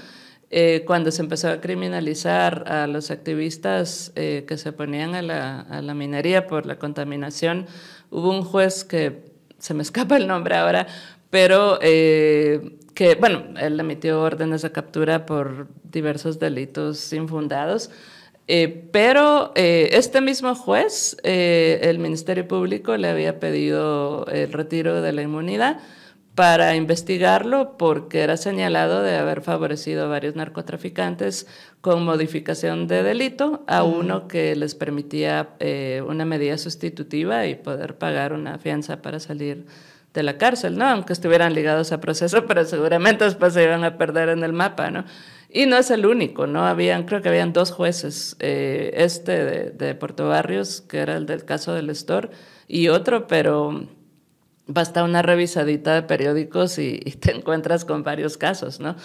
eh, cuando se empezó a criminalizar a los activistas eh, que se oponían a la, a la, minería por la contaminación, hubo un juez que se me escapa el nombre ahora, pero que, bueno, él emitió órdenes de captura por diversos delitos infundados. Eh, pero eh, este mismo juez, eh, el Ministerio Público le había pedido el retiro de la inmunidad para investigarlo porque era señalado de haber favorecido a varios narcotraficantes con modificación de delito a uno que les permitía una medida sustitutiva y poder pagar una fianza para salir de la cárcel, ¿no? Aunque estuvieran ligados a proceso, pero seguramente después se iban a perder en el mapa, ¿no? Y no es el único, ¿no? Habían, creo que habían dos jueces, eh, este de, Puerto Barrios, que era el del caso del Estor, y otro, pero basta una revisadita de periódicos y, te encuentras con varios casos, ¿no?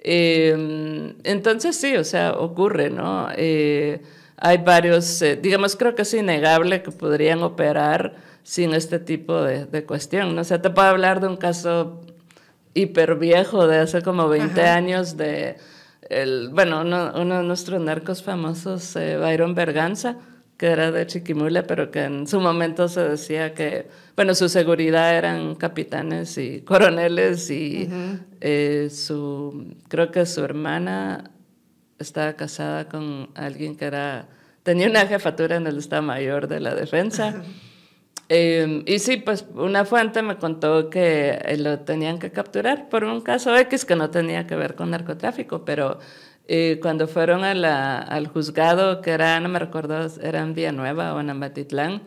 Em, entonces sí, o sea, ocurre, ¿no? Eh, hay varios, eh, digamos, creo que es innegable que podrían operar sin este tipo de, cuestión, ¿no? O sea, te puedo hablar de un caso hiper viejo de hace como 20 años de bueno, uno, de nuestros narcos famosos, eh, Byron Berganza, que era de Chiquimula, pero que en su momento se decía que, bueno, su seguridad eran capitanes y coroneles y eh, su, creo que su hermana estaba casada con alguien que era, tenía una jefatura en el Estado Mayor de la Defensa. Em, y sí, pues una fuente me contó que eh, lo tenían que capturar por un caso X que no tenía que ver con narcotráfico, pero eh, cuando fueron al juzgado, que era, no me recuerdo, era en Villanueva o en Amatitlán,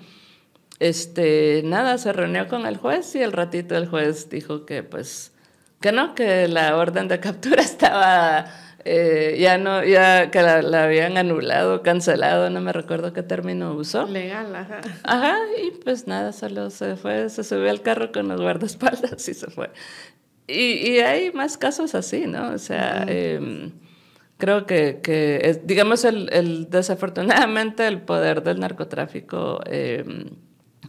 este, nada, se reunió con el juez y el ratito el juez dijo que pues, que no, que la orden de captura estaba eh, ya no, ya que la, habían anulado, cancelado, no me recuerdo qué término usó. Legal, ajá. Ajá, y pues nada, solo se fue, se subió al carro con los guardaespaldas y se fue. Y, y hay más casos así, ¿no? O sea, em, creo que, que digamos, el, el, desafortunadamente el poder del narcotráfico em,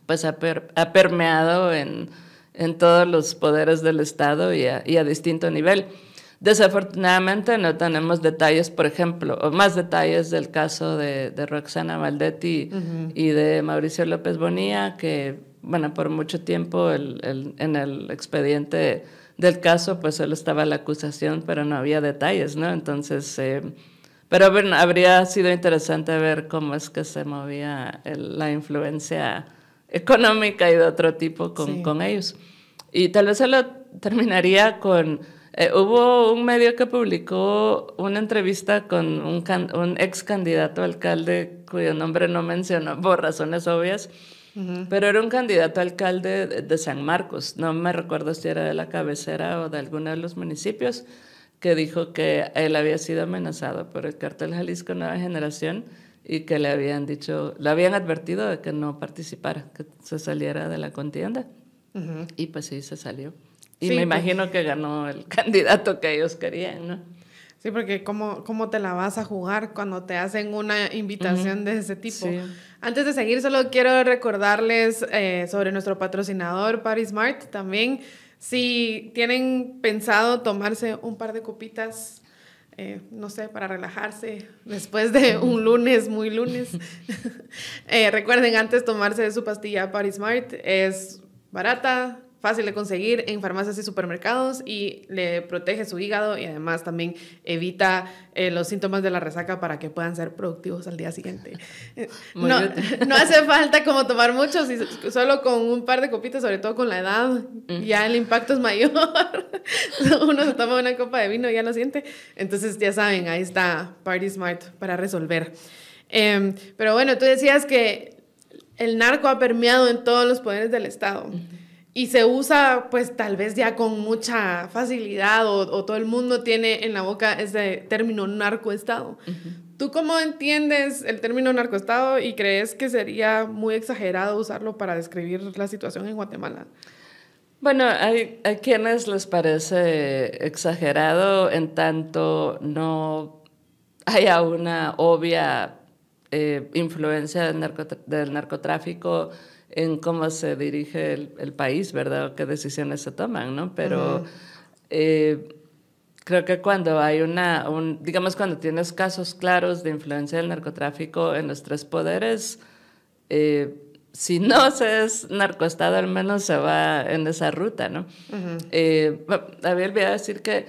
pues ha, ha permeado en, en, todos los poderes del Estado y y a distinto nivel. Desafortunadamente no tenemos detalles, por ejemplo, o más detalles del caso de, Roxana Valdetti y de Mauricio López Bonilla, que, bueno, por mucho tiempo en el expediente del caso, pues solo estaba la acusación, pero no había detalles, ¿no? Entonces, eh, pero bueno, habría sido interesante ver cómo es que se movía la influencia económica y de otro tipo con, con ellos. Y tal vez solo terminaría con eh, hubo un medio que publicó una entrevista con un, ex candidato alcalde cuyo nombre no mencionó por razones obvias, pero era un candidato alcalde de, San Marcos. No me recuerdo si era de la cabecera o de alguno de los municipios que dijo que él había sido amenazado por el cartel Jalisco Nueva Generación y que le habían dicho, le habían advertido de que no participara, que se saliera de la contienda. Y pues sí, se salió. Y me pues. imagino que ganó el candidato que ellos querían, ¿no? Sí, porque ¿cómo, ¿cómo te la vas a jugar cuando te hacen una invitación de ese tipo? Antes de seguir, solo quiero recordarles eh, sobre nuestro patrocinador, Paris Smart, también. Si tienen pensado tomarse un par de copitas, eh, no sé, para relajarse después de un lunes, muy lunes, eh, recuerden antes tomarse su pastilla Paris Smart. Es barata, fácil de conseguir en farmacias y supermercados y le protege su hígado y además también evita eh, los síntomas de la resaca para que puedan ser productivos al día siguiente. Eh, no, hace falta como tomar muchos, y solo con un par de copitas, sobre todo con la edad, mm. ya el impacto es mayor. Uno se toma una copa de vino y ya lo siente. Entonces ya saben, ahí está Party Smart para resolver. Em, pero bueno, tú decías que el narco ha permeado en todos los poderes del Estado y se usa pues tal vez ya con mucha facilidad o, todo el mundo tiene en la boca ese término narcoestado. ¿Tú cómo entiendes el término narcoestado y crees que sería muy exagerado usarlo para describir la situación en Guatemala? Bueno, a quienes les parece exagerado en tanto no haya una obvia eh, influencia del narcotráfico en cómo se dirige el, país, ¿verdad? Qué decisiones se toman, ¿no? Pero eh, creo que cuando hay una, un, digamos, cuando tienes casos claros de influencia del narcotráfico en los tres poderes, eh, si no se es narcoestado, al menos se va en esa ruta, ¿no? Uh voy a había decir que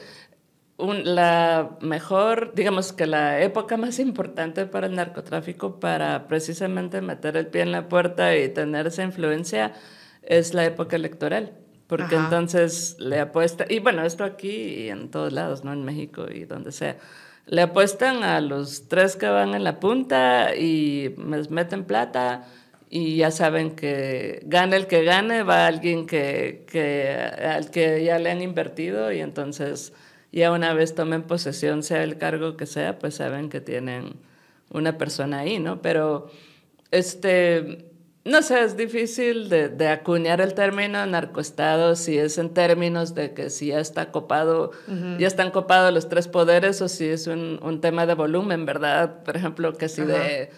la mejor, digamos que la época más importante para el narcotráfico para precisamente meter el pie en la puerta y tener esa influencia es la época electoral. Porque entonces le apuesta, y bueno, esto aquí y en todos lados, ¿no? En México y donde sea. Le apuestan a los tres que van en la punta y les meten plata y ya saben que gane el que gane, va alguien que, que, al que ya le han invertido y entonces ya una vez tomen posesión, sea el cargo que sea, pues saben que tienen una persona ahí, ¿no? Pero, este, no sé, es difícil de, acuñar el término narcoestado si es en términos de que si ya está copado, ya están copados los tres poderes o si es un, tema de volumen, ¿verdad? Por ejemplo, que si de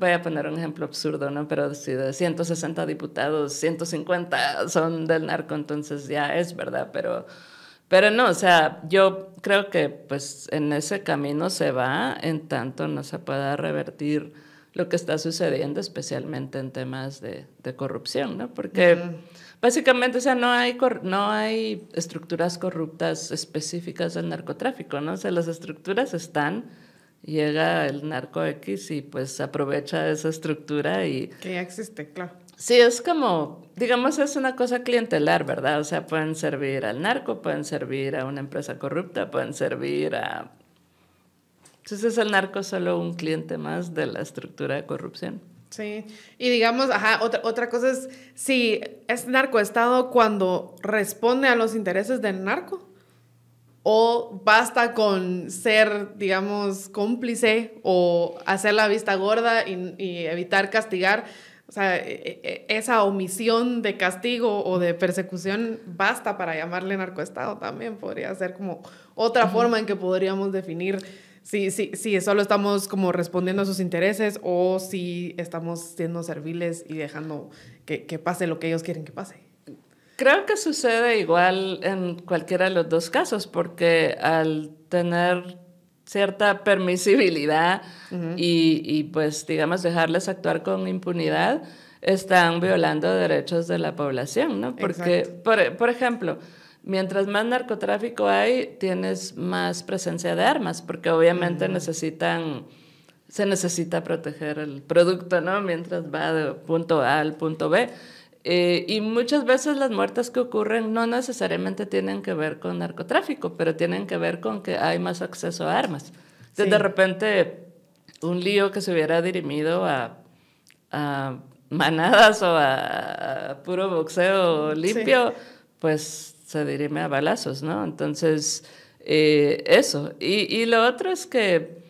voy a poner un ejemplo absurdo, ¿no? Pero si de 160 diputados, 150 son del narco, entonces ya es verdad, pero pero no, o sea, yo creo que pues en ese camino se va en tanto no se pueda revertir lo que está sucediendo, especialmente en temas de, corrupción, ¿no? Porque básicamente, o sea, no hay, no hay estructuras corruptas específicas del narcotráfico, ¿no? O sea, las estructuras están, llega el narco X y pues aprovecha esa estructura y... Que ya existe, claro Sí, es como, digamos, es una cosa clientelar, ¿verdad? O sea, pueden servir al narco, pueden servir a una empresa corrupta, pueden servir a... Entonces el narco solo un cliente más de la estructura de corrupción. Sí, y digamos, ajá, otra, otra cosa es si es narcoestado cuando responde a los intereses del narco o basta con ser, digamos, cómplice o hacer la vista gorda y evitar castigar o sea, e, e, e, esa omisión de castigo o de persecución basta para llamarle narcoestado también. Podría ser como otra forma en que podríamos definir si, si, si solo estamos como respondiendo a sus intereses o si estamos siendo serviles y dejando que, que pase lo que ellos quieren que pase. Creo que sucede igual en cualquiera de los dos casos, porque al tener cierta permisibilidad y, pues digamos dejarles actuar con impunidad, están violando derechos de la población, ¿no? Porque, por, ejemplo, mientras más narcotráfico hay, tienes más presencia de armas, porque obviamente necesitan, se necesita proteger el producto, ¿no? Mientras va de punto A al punto B. Eh, y muchas veces las muertes que ocurren no necesariamente tienen que ver con narcotráfico, pero tienen que ver con que hay más acceso a armas. Entonces, de repente, un lío que se hubiera dirimido a, a manadas o a, puro boxeo limpio, pues se dirime a balazos, ¿no? Entonces, eh, eso. Y, lo otro es que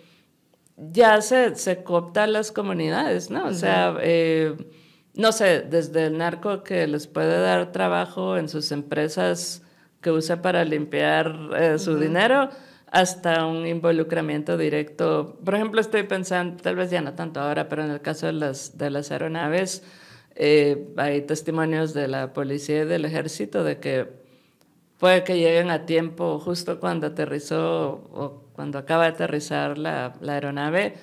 ya se, se cooptan las comunidades, ¿no? O sea... Eh, no sé, desde el narco que les puede dar trabajo en sus empresas que usa para limpiar eh, su dinero, hasta un involucramiento directo. Por ejemplo, estoy pensando, tal vez ya no tanto ahora, pero en el caso de las, aeronaves, eh, hay testimonios de la policía y del ejército de que puede que lleguen a tiempo justo cuando aterrizó o cuando acaba de aterrizar la aeronave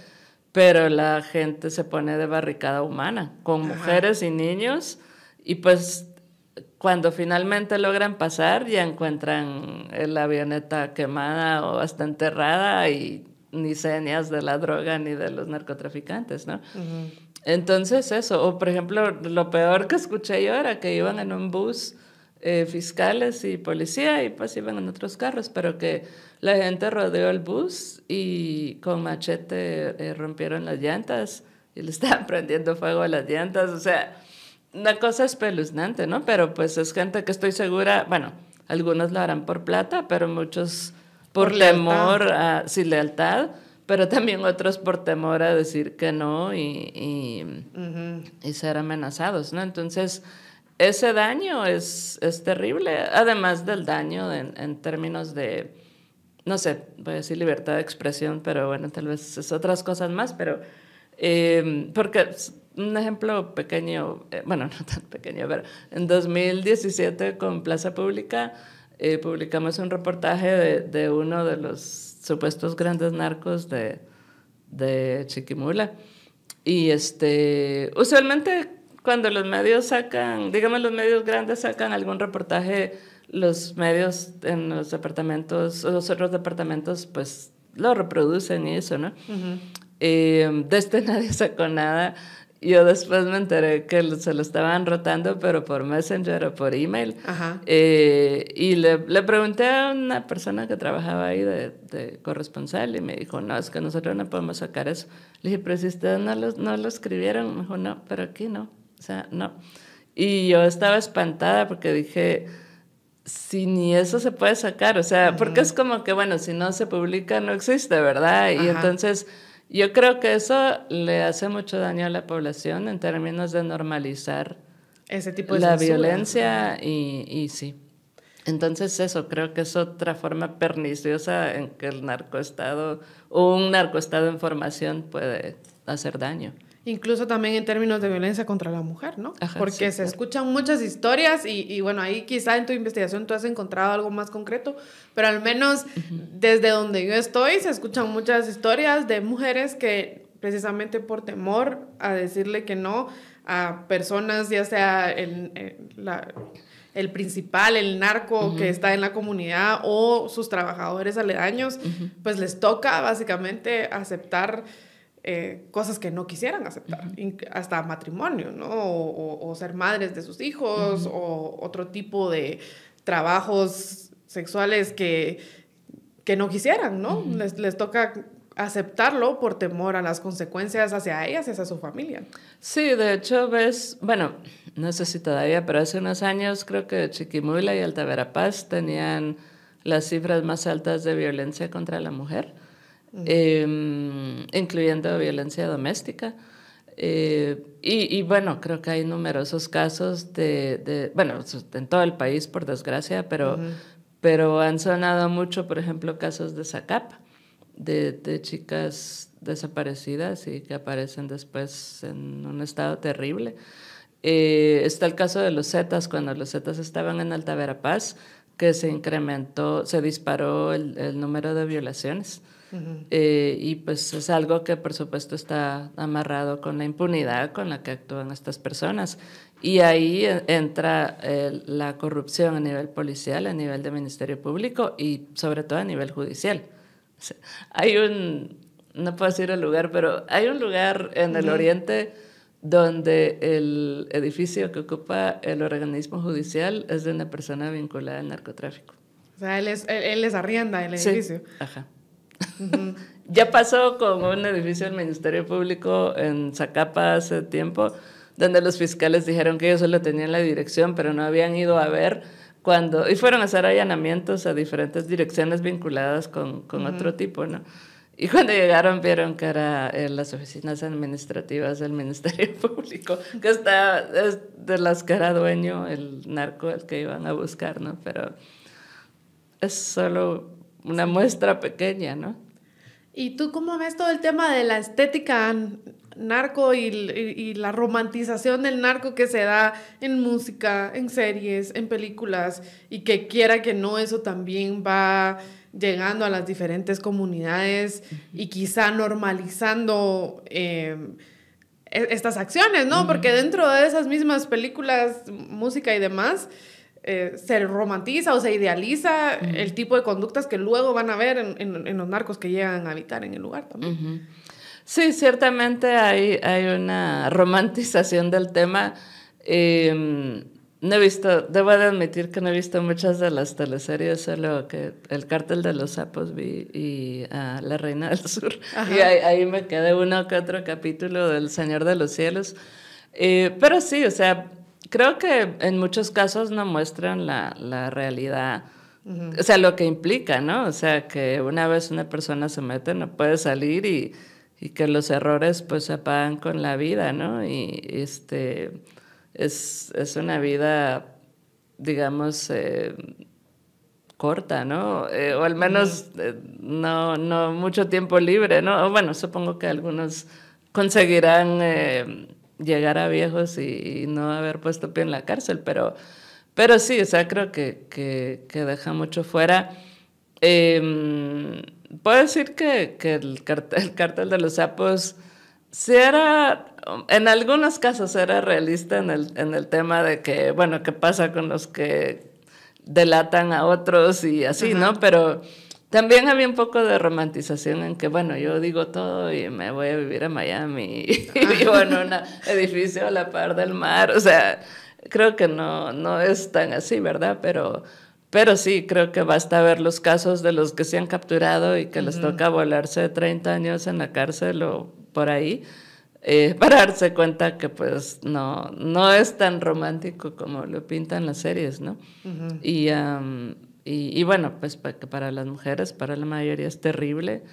pero la gente se pone de barricada humana con mujeres y niños y pues cuando finalmente logran pasar ya encuentran la avioneta quemada o hasta enterrada y ni señas de la droga ni de los narcotraficantes, ¿no? Entonces eso, o por ejemplo, lo peor que escuché yo era que iban en un bus eh, fiscales y policía y pues iban en otros carros, pero que la gente rodeó el bus y con machete eh, rompieron las llantas y le estaban prendiendo fuego a las llantas. O sea, una cosa espeluznante, ¿no? Pero pues es gente que estoy segura, bueno, algunos lo harán por plata, pero muchos por, temor, a, sin lealtad, pero también otros por temor a decir que no y, y, y ser amenazados, ¿no? Entonces, ese daño es, es terrible, además del daño en términos de no sé, voy a decir libertad de expresión, pero bueno, tal vez es otras cosas más, pero em, porque un ejemplo pequeño, eh, bueno, no tan pequeño, pero en 2017 con Plaza Pública eh, publicamos un reportaje de, uno de los supuestos grandes narcos de, de Chiquimula. Y este, usualmente cuando los medios sacan, digamos los medios grandes sacan algún reportaje los medios en los departamentos, los otros departamentos, pues lo reproducen y eso, ¿no? Em, de este nadie sacó nada. Yo después me enteré que se lo estaban rotando, pero por Messenger o por email. Eh, y le, le, pregunté a una persona que trabajaba ahí de, de, corresponsal y me dijo, no, es que nosotros no podemos sacar eso. Le dije, pero si ustedes no no lo escribieron, me dijo, no, pero aquí no. O sea, no. Y yo estaba espantada porque dije, si ni eso se puede sacar, o sea, porque es como que, bueno, si no se publica, no existe, ¿verdad? Y entonces yo creo que eso le hace mucho daño a la población en términos de normalizar ese tipo de la violencia y, y sí. Entonces eso, creo que es otra forma perniciosa en que el narcoestado o un narcoestado en formación puede hacer daño. Incluso también en términos de violencia contra la mujer, ¿no? Porque se escuchan muchas historias y, bueno, ahí quizá en tu investigación tú has encontrado algo más concreto, pero al menos desde donde yo estoy se escuchan muchas historias de mujeres que precisamente por temor a decirle que no a personas, ya sea el, eh, principal, el narco que está en la comunidad o sus trabajadores aledaños, pues les toca básicamente aceptar eh, cosas que no quisieran aceptar, hasta matrimonio, ¿no? O, ser madres de sus hijos, o otro tipo de trabajos sexuales que, que no quisieran, ¿no? les, toca aceptarlo por temor a las consecuencias hacia ellas y hacia su familia. Sí, de hecho ves, bueno, no sé si todavía, pero hace unos años creo que Chiquimula y Alta Verapaz tenían las cifras más altas de violencia contra la mujer. Em, incluyendo violencia doméstica. Eh, y, bueno, creo que hay numerosos casos de, bueno, en todo el país, por desgracia, pero, pero han sonado mucho, por ejemplo, casos de SACAP, de, chicas desaparecidas y que aparecen después en un estado terrible. Eh, está el caso de los Zetas, cuando los Zetas estaban en Alta Verapaz, que se incrementó, se disparó el número de violaciones. Eh, y pues es algo que por supuesto está amarrado con la impunidad con la que actúan estas personas. Y ahí entra eh, la corrupción a nivel policial, a nivel de Ministerio Público y sobre todo a nivel judicial. hay un, no puedo decir el lugar, pero hay un lugar en el Oriente donde el edificio que ocupa el organismo judicial es de una persona vinculada al narcotráfico. O sea, él, él, les arrienda el edificio. ajá ya pasó con un edificio del Ministerio Público en Zacapa hace tiempo, donde los fiscales dijeron que ellos solo tenían la dirección, pero no habían ido a ver cuando, y fueron a hacer allanamientos a diferentes direcciones vinculadas con, otro tipo, ¿no? Y cuando llegaron vieron que era en eh, las oficinas administrativas del Ministerio Público, que está es de las que era dueño el narco al que iban a buscar, ¿no? Pero es solo una muestra pequeña, ¿no? ¿Y tú cómo ves todo el tema de la estética narco y, la romantización del narco que se da en música, en series, en películas, y que quiera que no, eso también va llegando a las diferentes comunidades y quizá normalizando em, e, estas acciones, ¿no? Porque dentro de esas mismas películas, música y demás, eh, se romantiza o se idealiza el tipo de conductas que luego van a ver en, los narcos que llegan a habitar en el lugar también. Sí, ciertamente hay, hay, una romantización del tema. Em, no he visto, debo admitir que no he visto muchas de las teleseries, solo que El Cártel de los Sapos vi y ah, La Reina del Sur. Y ahí, me quedé uno que otro capítulo del Señor de los Cielos. Eh, pero sí, o sea, creo que en muchos casos no muestran la, realidad. O sea, lo que implica, ¿no? O sea, que una vez una persona se mete, no puede salir y, que los errores pues se apagan con la vida, ¿no? Y este, es, una vida, digamos, eh, corta, ¿no? Eh, o al menos eh, no, no mucho tiempo libre, ¿no? bueno, supongo que algunos conseguirán llegar a viejos y, no haber puesto pie en la cárcel, pero, pero sí, o sea, creo que, deja mucho fuera. Em, puedo decir que, el, cartel, el cartel de los sapos si era, en algunos casos era realista en el, en el tema de que, bueno, qué pasa con los que delatan a otros y así, ¿no? Pero también había un poco de romantización en que, bueno, yo digo todo y me voy a vivir a Miami y vivo en un edificio a la par del mar. O sea, creo que no, no es tan así, ¿verdad? Pero, pero sí, creo que basta ver los casos de los que se han capturado y que les toca volarse 30 años en la cárcel o por ahí. Eh, para darse cuenta que pues no, no es tan romántico como lo pintan las series, ¿no? Y y, bueno, pues para, las mujeres, para la mayoría es terrible.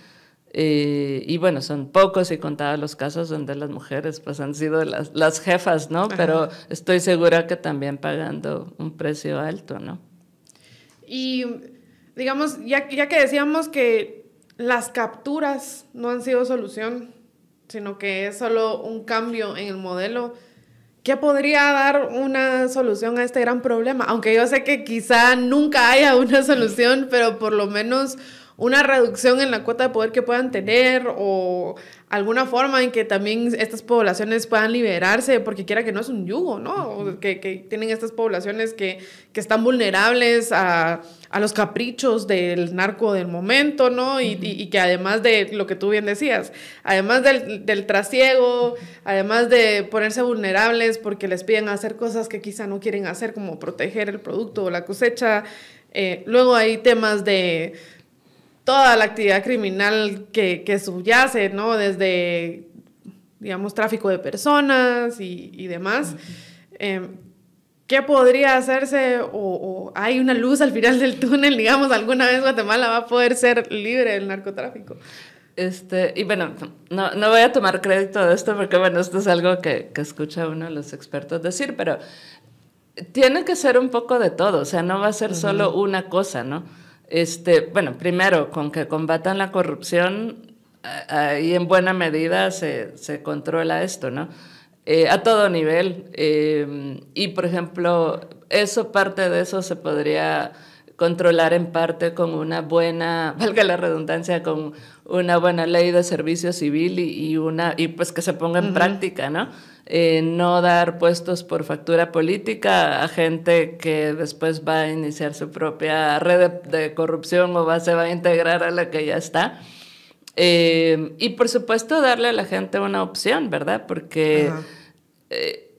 Eh, y bueno, son pocos y contados los casos donde las mujeres pues han sido las, jefas, ¿no? Pero estoy segura que también pagando un precio alto, ¿no? Y digamos, ya, ya que decíamos que las capturas no han sido solución, sino que es solo un cambio en el modelo, ¿Qué podría dar una solución a este gran problema, aunque yo sé que quizá nunca haya una solución, pero por lo menos una reducción en la cuota de poder que puedan tener o alguna forma en que también estas poblaciones puedan liberarse, porque quiera que no es un yugo, ¿no? que, tienen estas poblaciones que, están vulnerables a, los caprichos del narco del momento, ¿no? Y, que además de lo que tú bien decías, además del, trasiego, además de ponerse vulnerables porque les piden hacer cosas que quizá no quieren hacer, como proteger el producto o la cosecha, eh, luego hay temas de toda la actividad criminal que, que subyace, ¿no? Desde, digamos, tráfico de personas y, y demás. Em, ¿Qué podría hacerse? O, hay una luz al final del túnel? Digamos, ¿alguna vez Guatemala va a poder ser libre del narcotráfico? Este, y bueno, no, no, voy a tomar crédito de esto porque, bueno, esto es algo que, que escucha uno de los expertos decir, pero tiene que ser un poco de todo, o sea, no va a ser solo una cosa, ¿no? Este, bueno, primero, con que combatan la corrupción, ahí en buena medida se, controla esto, ¿no? Eh, a todo nivel. Eh, y, por ejemplo, eso, parte de eso se podría controlar en parte con una buena, valga la redundancia, con una buena ley de servicio civil y, una y pues que se ponga en práctica, ¿no? Eh, no dar puestos por factura política a gente que después va a iniciar su propia red de, corrupción o va, se va a integrar a la que ya está. Eh, y por supuesto darle a la gente una opción, ¿verdad? Porque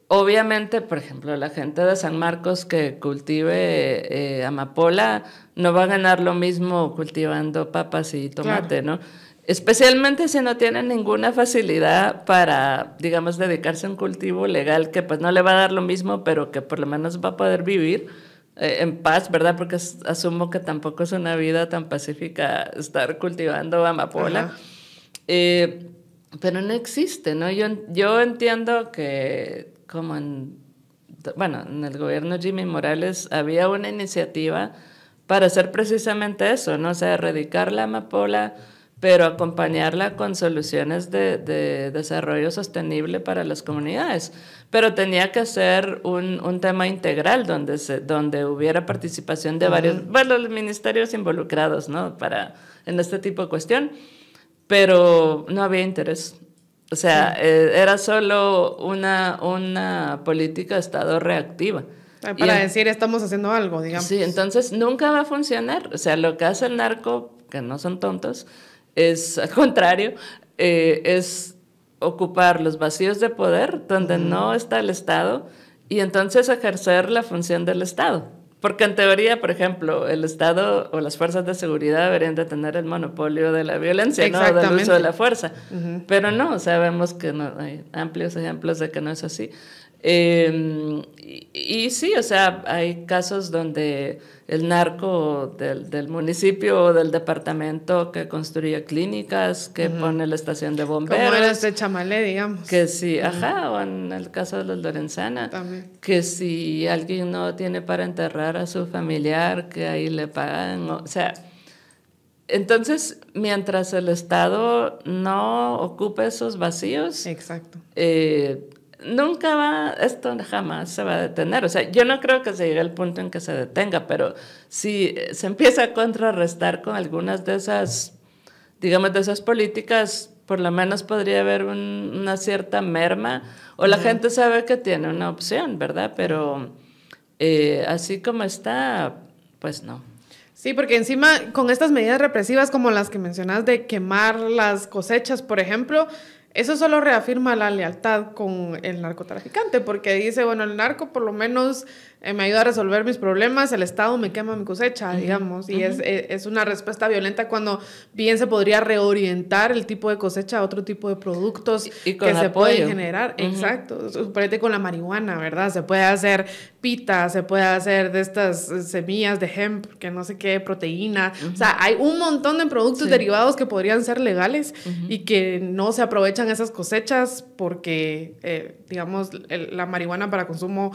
obviamente, por ejemplo, la gente de San Marcos que cultive eh, amapola no va a ganar lo mismo cultivando papas y tomate, ¿no? Especialmente si no tiene ninguna facilidad para, digamos, dedicarse a un cultivo legal que pues no le va a dar lo mismo, pero que por lo menos va a poder vivir eh, en paz, ¿verdad? Porque asumo que tampoco es una vida tan pacífica estar cultivando amapola. Eh, pero no existe, ¿no? Yo, yo entiendo que, como en, bueno, en el gobierno Jimmy Morales había una iniciativa para hacer precisamente eso, ¿no? sé, erradicar la amapola, pero acompañarla con soluciones de, desarrollo sostenible para las comunidades. Pero tenía que ser un, tema integral donde, se, donde hubiera participación de varios, los ministerios involucrados, ¿no? Para, en este tipo de cuestión, pero no había interés. O sea, eh, era solo una, política de Estado reactiva. Ah, para decir, estamos haciendo algo, digamos. Sí, entonces nunca va a funcionar. O sea, lo que hace el narco, que no son tontos, es al contrario, eh, es ocupar los vacíos de poder donde no está el Estado y entonces ejercer la función del Estado. Porque en teoría, por ejemplo, el Estado o las fuerzas de seguridad deberían de tener el monopolio de la violencia, ¿no? Del uso de la fuerza. Pero no, sabemos que no, hay amplios ejemplos de que no es así. Em, y, sí, o sea, hay casos donde el narco del, municipio o del departamento que construye clínicas, que pone la estación de bomberos. Como eras de Chamalé, digamos. Que sí, ajá, o en el caso de los Lorenzana. Que si alguien no tiene para enterrar a su familiar, que ahí le pagan, o sea... Entonces, mientras el Estado no ocupe esos vacíos, Exacto. Eh, nunca va, esto jamás se va a detener. O sea, yo no creo que se llegue al punto en que se detenga, pero si eh, se empieza a contrarrestar con algunas de esas, digamos, de esas políticas, por lo menos podría haber una cierta merma o la gente sabe que tiene una opción, ¿verdad? Pero eh, así como está, pues no. Sí, porque encima con estas medidas represivas como las que mencionas de quemar las cosechas, por ejemplo, eso solo reafirma la lealtad con el narcotraficante, porque dice, bueno, el narco por lo menos eh, me ayuda a resolver mis problemas, el Estado me quema mi cosecha, digamos, y es, eh, es, una respuesta violenta cuando bien se podría reorientar el tipo de cosecha a otro tipo de productos que se pueden generar. Exacto, suponete con la marihuana, ¿verdad? Se puede hacer pita, se puede hacer de estas eh, semillas de hemp, que no sé qué, proteína, o sea, hay un montón de productos derivados que podrían ser legales y que no se aprovechan esas cosechas porque, digamos, la marihuana para consumo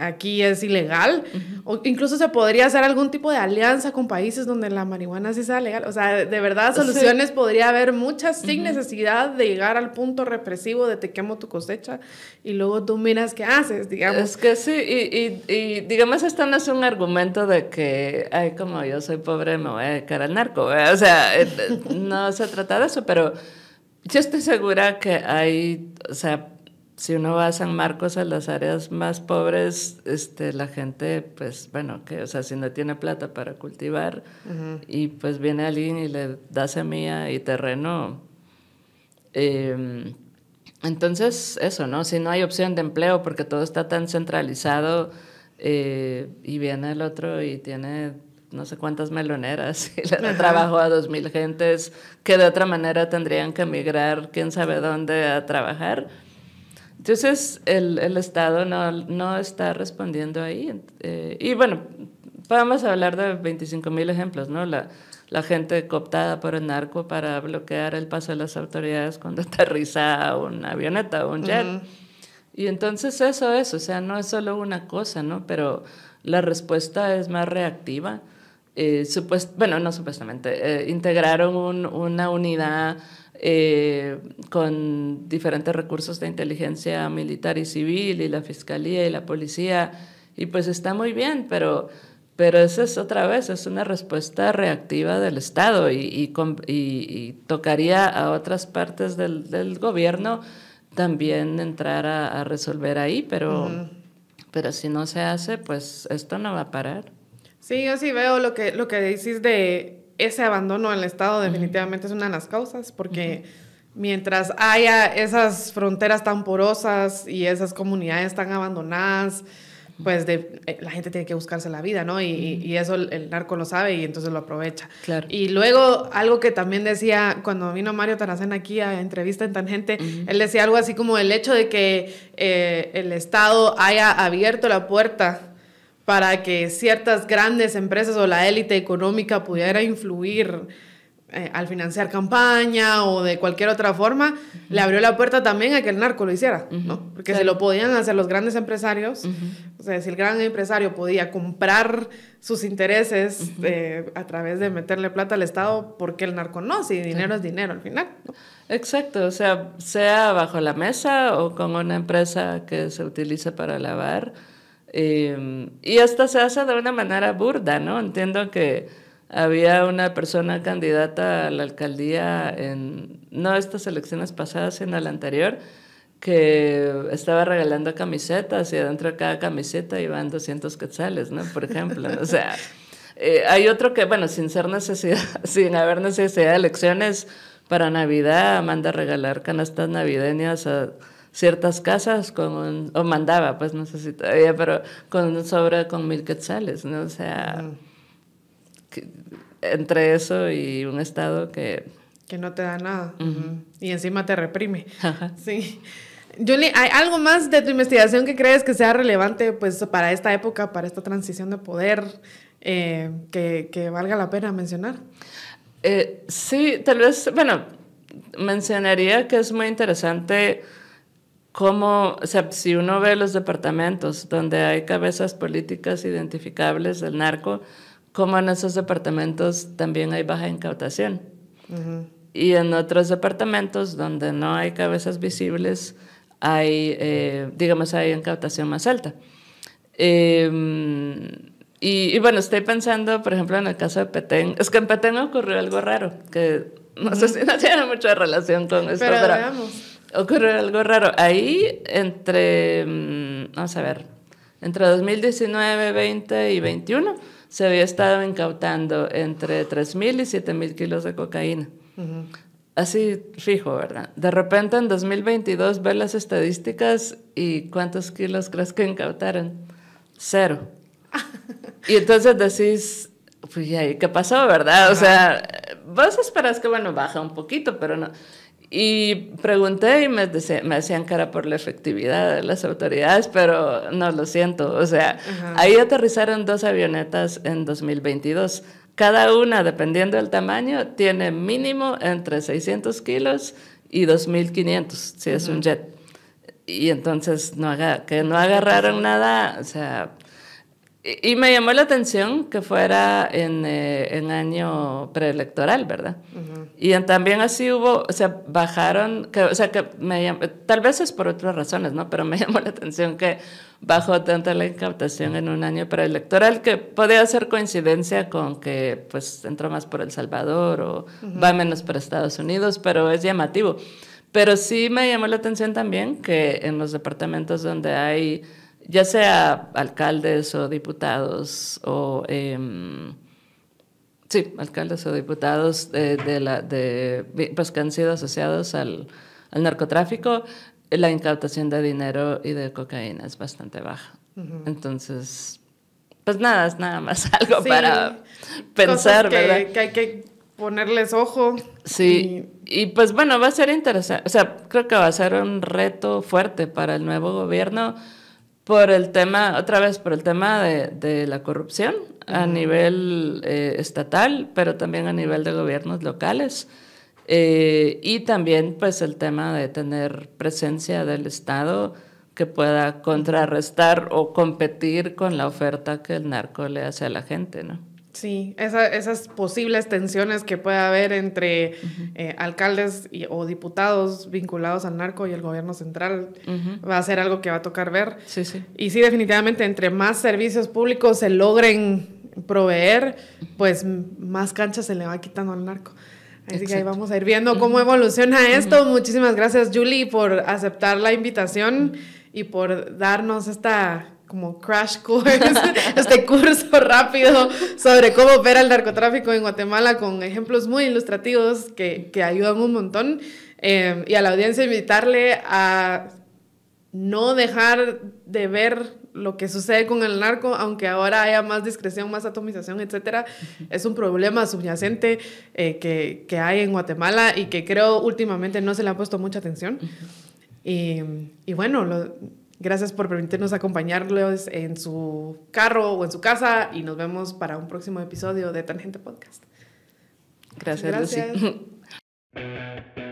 aquí es es ilegal, o incluso se podría hacer algún tipo de alianza con países donde la marihuana sí sea legal. O sea, de verdad, soluciones podría haber muchas sin necesidad de llegar al punto represivo de te quemo tu cosecha y luego tú miras qué haces, digamos. Es que sí, y, y, digamos, esto no es un argumento de que, ay, como yo soy pobre, me voy a dedicar al narco. O sea, eh, no se trata de eso, pero yo estoy segura que hay, o sea, si uno va a San Marcos, a las áreas más pobres, este, la gente, pues bueno, que, o sea, si no tiene plata para cultivar y pues viene alguien y le da semilla y terreno. Em, entonces, eso, ¿no? Si no hay opción de empleo porque todo está tan centralizado eh, y viene el otro y tiene no sé cuántas meloneras y le da trabajo a dos mil gentes que de otra manera tendrían que emigrar quién sabe dónde a trabajar entonces, el, el Estado no, no, está respondiendo ahí. Eh, y bueno, vamos a hablar de 25.000 ejemplos, ¿no? La, la, gente cooptada por el narco para bloquear el paso de las autoridades cuando aterriza un avioneta o un jet. Y entonces eso es, o sea, no es solo una cosa, ¿no? Pero la respuesta es más reactiva. Eh, bueno, no supuestamente, eh, integraron un, una unidad eh, con diferentes recursos de inteligencia militar y civil y la fiscalía y la policía. Y pues está muy bien, pero, pero esa es otra vez, es una respuesta reactiva del Estado y, y, tocaría a otras partes del, gobierno también entrar a, resolver ahí, pero, pero si no se hace, pues esto no va a parar. Sí, yo sí veo lo que, lo que decís de ese abandono al Estado definitivamente es una de las causas, porque mientras haya esas fronteras tan porosas y esas comunidades tan abandonadas, pues eh, la gente tiene que buscarse la vida, ¿no? Y, eso el narco lo sabe y entonces lo aprovecha. Y luego, algo que también decía cuando vino Mario Taracena aquí a entrevista en Tangente, él decía algo así como el hecho de que eh, el Estado haya abierto la puerta para que ciertas grandes empresas o la élite económica pudiera influir eh, al financiar campaña o de cualquier otra forma, le abrió la puerta también a que el narco lo hiciera, ¿no? Porque se si lo podían hacer los grandes empresarios, o sea, si el gran empresario podía comprar sus intereses eh, a través de meterle plata al Estado, ¿por qué el narco no? Si dinero es dinero al final. Exacto, o sea, sea bajo la mesa o con una empresa que se utiliza para lavar Em, y esto se hace de una manera burda, ¿no? Entiendo que había una persona candidata a la alcaldía en, no estas elecciones pasadas, sino la anterior, que estaba regalando camisetas y adentro de cada camiseta iban 200 quetzales, ¿no? Por ejemplo, o sea... Eh, hay otro que, bueno, sin ser necesidad, sin haber necesidad de elecciones para Navidad, manda a regalar canastas navideñas a ciertas casas con, o mandaba, pues no sé si todavía, pero con sobra con mil quetzales, ¿no? O sea, entre eso y un Estado que... Que no te da nada y encima te reprime. Ajá. Sí. Julie, ¿hay algo más de tu investigación que crees que sea relevante pues, para esta época, para esta transición de poder, eh, que, que, valga la pena mencionar? Eh, sí, tal vez, bueno, mencionaría que es muy interesante cómo, o sea, si uno ve los departamentos donde hay cabezas políticas identificables del narco, cómo en esos departamentos también hay baja incautación. Y en otros departamentos donde no hay cabezas visibles, hay, eh, digamos, hay incautación más alta. Em, y, bueno, estoy pensando, por ejemplo, en el caso de Petén. Es que en Petén ocurrió algo raro, que no sé si tiene mucha relación con esto, pero, veamos ocurre algo raro. Ahí, entre, mm, vamos a ver, entre 2019, 20 y 21, se había estado incautando entre 3.000 y 7.000 kilos de cocaína. Así fijo, ¿verdad? De repente en 2022 ves las estadísticas y ¿cuántos kilos crees que incautaron? Cero. y entonces decís, pues ¿qué pasó, verdad? O sea, vos esperas que, bueno, baja un poquito, pero no. Y pregunté y me, me hacían cara por la efectividad de las autoridades, pero no lo siento. O sea, ahí aterrizaron dos avionetas en 2022. Cada una, dependiendo del tamaño, tiene mínimo entre 600 kilos y 2.500, si es un jet. Y entonces no haga, que no pues, agarraron nada, o sea, y, me llamó la atención que fuera en, eh, en año preelectoral, ¿verdad? Y también así hubo, o sea, bajaron, o sea, que tal vez es por otras razones, ¿no? Pero me llamó la atención que bajó tanto la incautación en un año preelectoral que podía ser coincidencia con que pues entró más por El Salvador o va menos por Estados Unidos, pero es llamativo. Pero sí me llamó la atención también que en los departamentos donde hay ya sea alcaldes o diputados o... Em, sí, alcaldes o diputados de, la, de pues, que han sido asociados al, al narcotráfico, la incautación de dinero y de cocaína es bastante baja. Entonces, pues nada, es nada más algo para pensar, que, ¿verdad? Que hay que ponerles ojo. Sí, y... pues bueno, va a ser interesante, o sea, creo que va a ser un reto fuerte para el nuevo gobierno por el tema, otra vez, por el tema de, de la corrupción a nivel eh, estatal, pero también a nivel de gobiernos locales. Eh, y también, pues, el tema de tener presencia del Estado que pueda contrarrestar o competir con la oferta que el narco le hace a la gente, ¿no? Sí, esas posibles tensiones que pueda haber entre eh, alcaldes o diputados vinculados al narco y el gobierno central va a ser algo que va a tocar ver. Y sí, definitivamente, entre más servicios públicos se logren proveer, pues más cancha se le va quitando al narco. Así que ahí vamos a ir viendo cómo evoluciona esto. Muchísimas gracias, Julie, por aceptar la invitación y por darnos esta como crash course, este curso rápido sobre cómo opera el narcotráfico en Guatemala con ejemplos muy ilustrativos que, que ayudan un montón. Em, y a la audiencia invitarle a no dejar de ver lo que sucede con el narco, aunque ahora haya más discreción, más atomización, etcétera, es un problema subyacente eh, que, que, hay en Guatemala y que creo últimamente no se le ha puesto mucha atención. Y, y bueno, lo, Gracias por permitirnos acompañarles en su carro o en su casa y nos vemos para un próximo episodio de Tangente Podcast. Gracias, Gracias.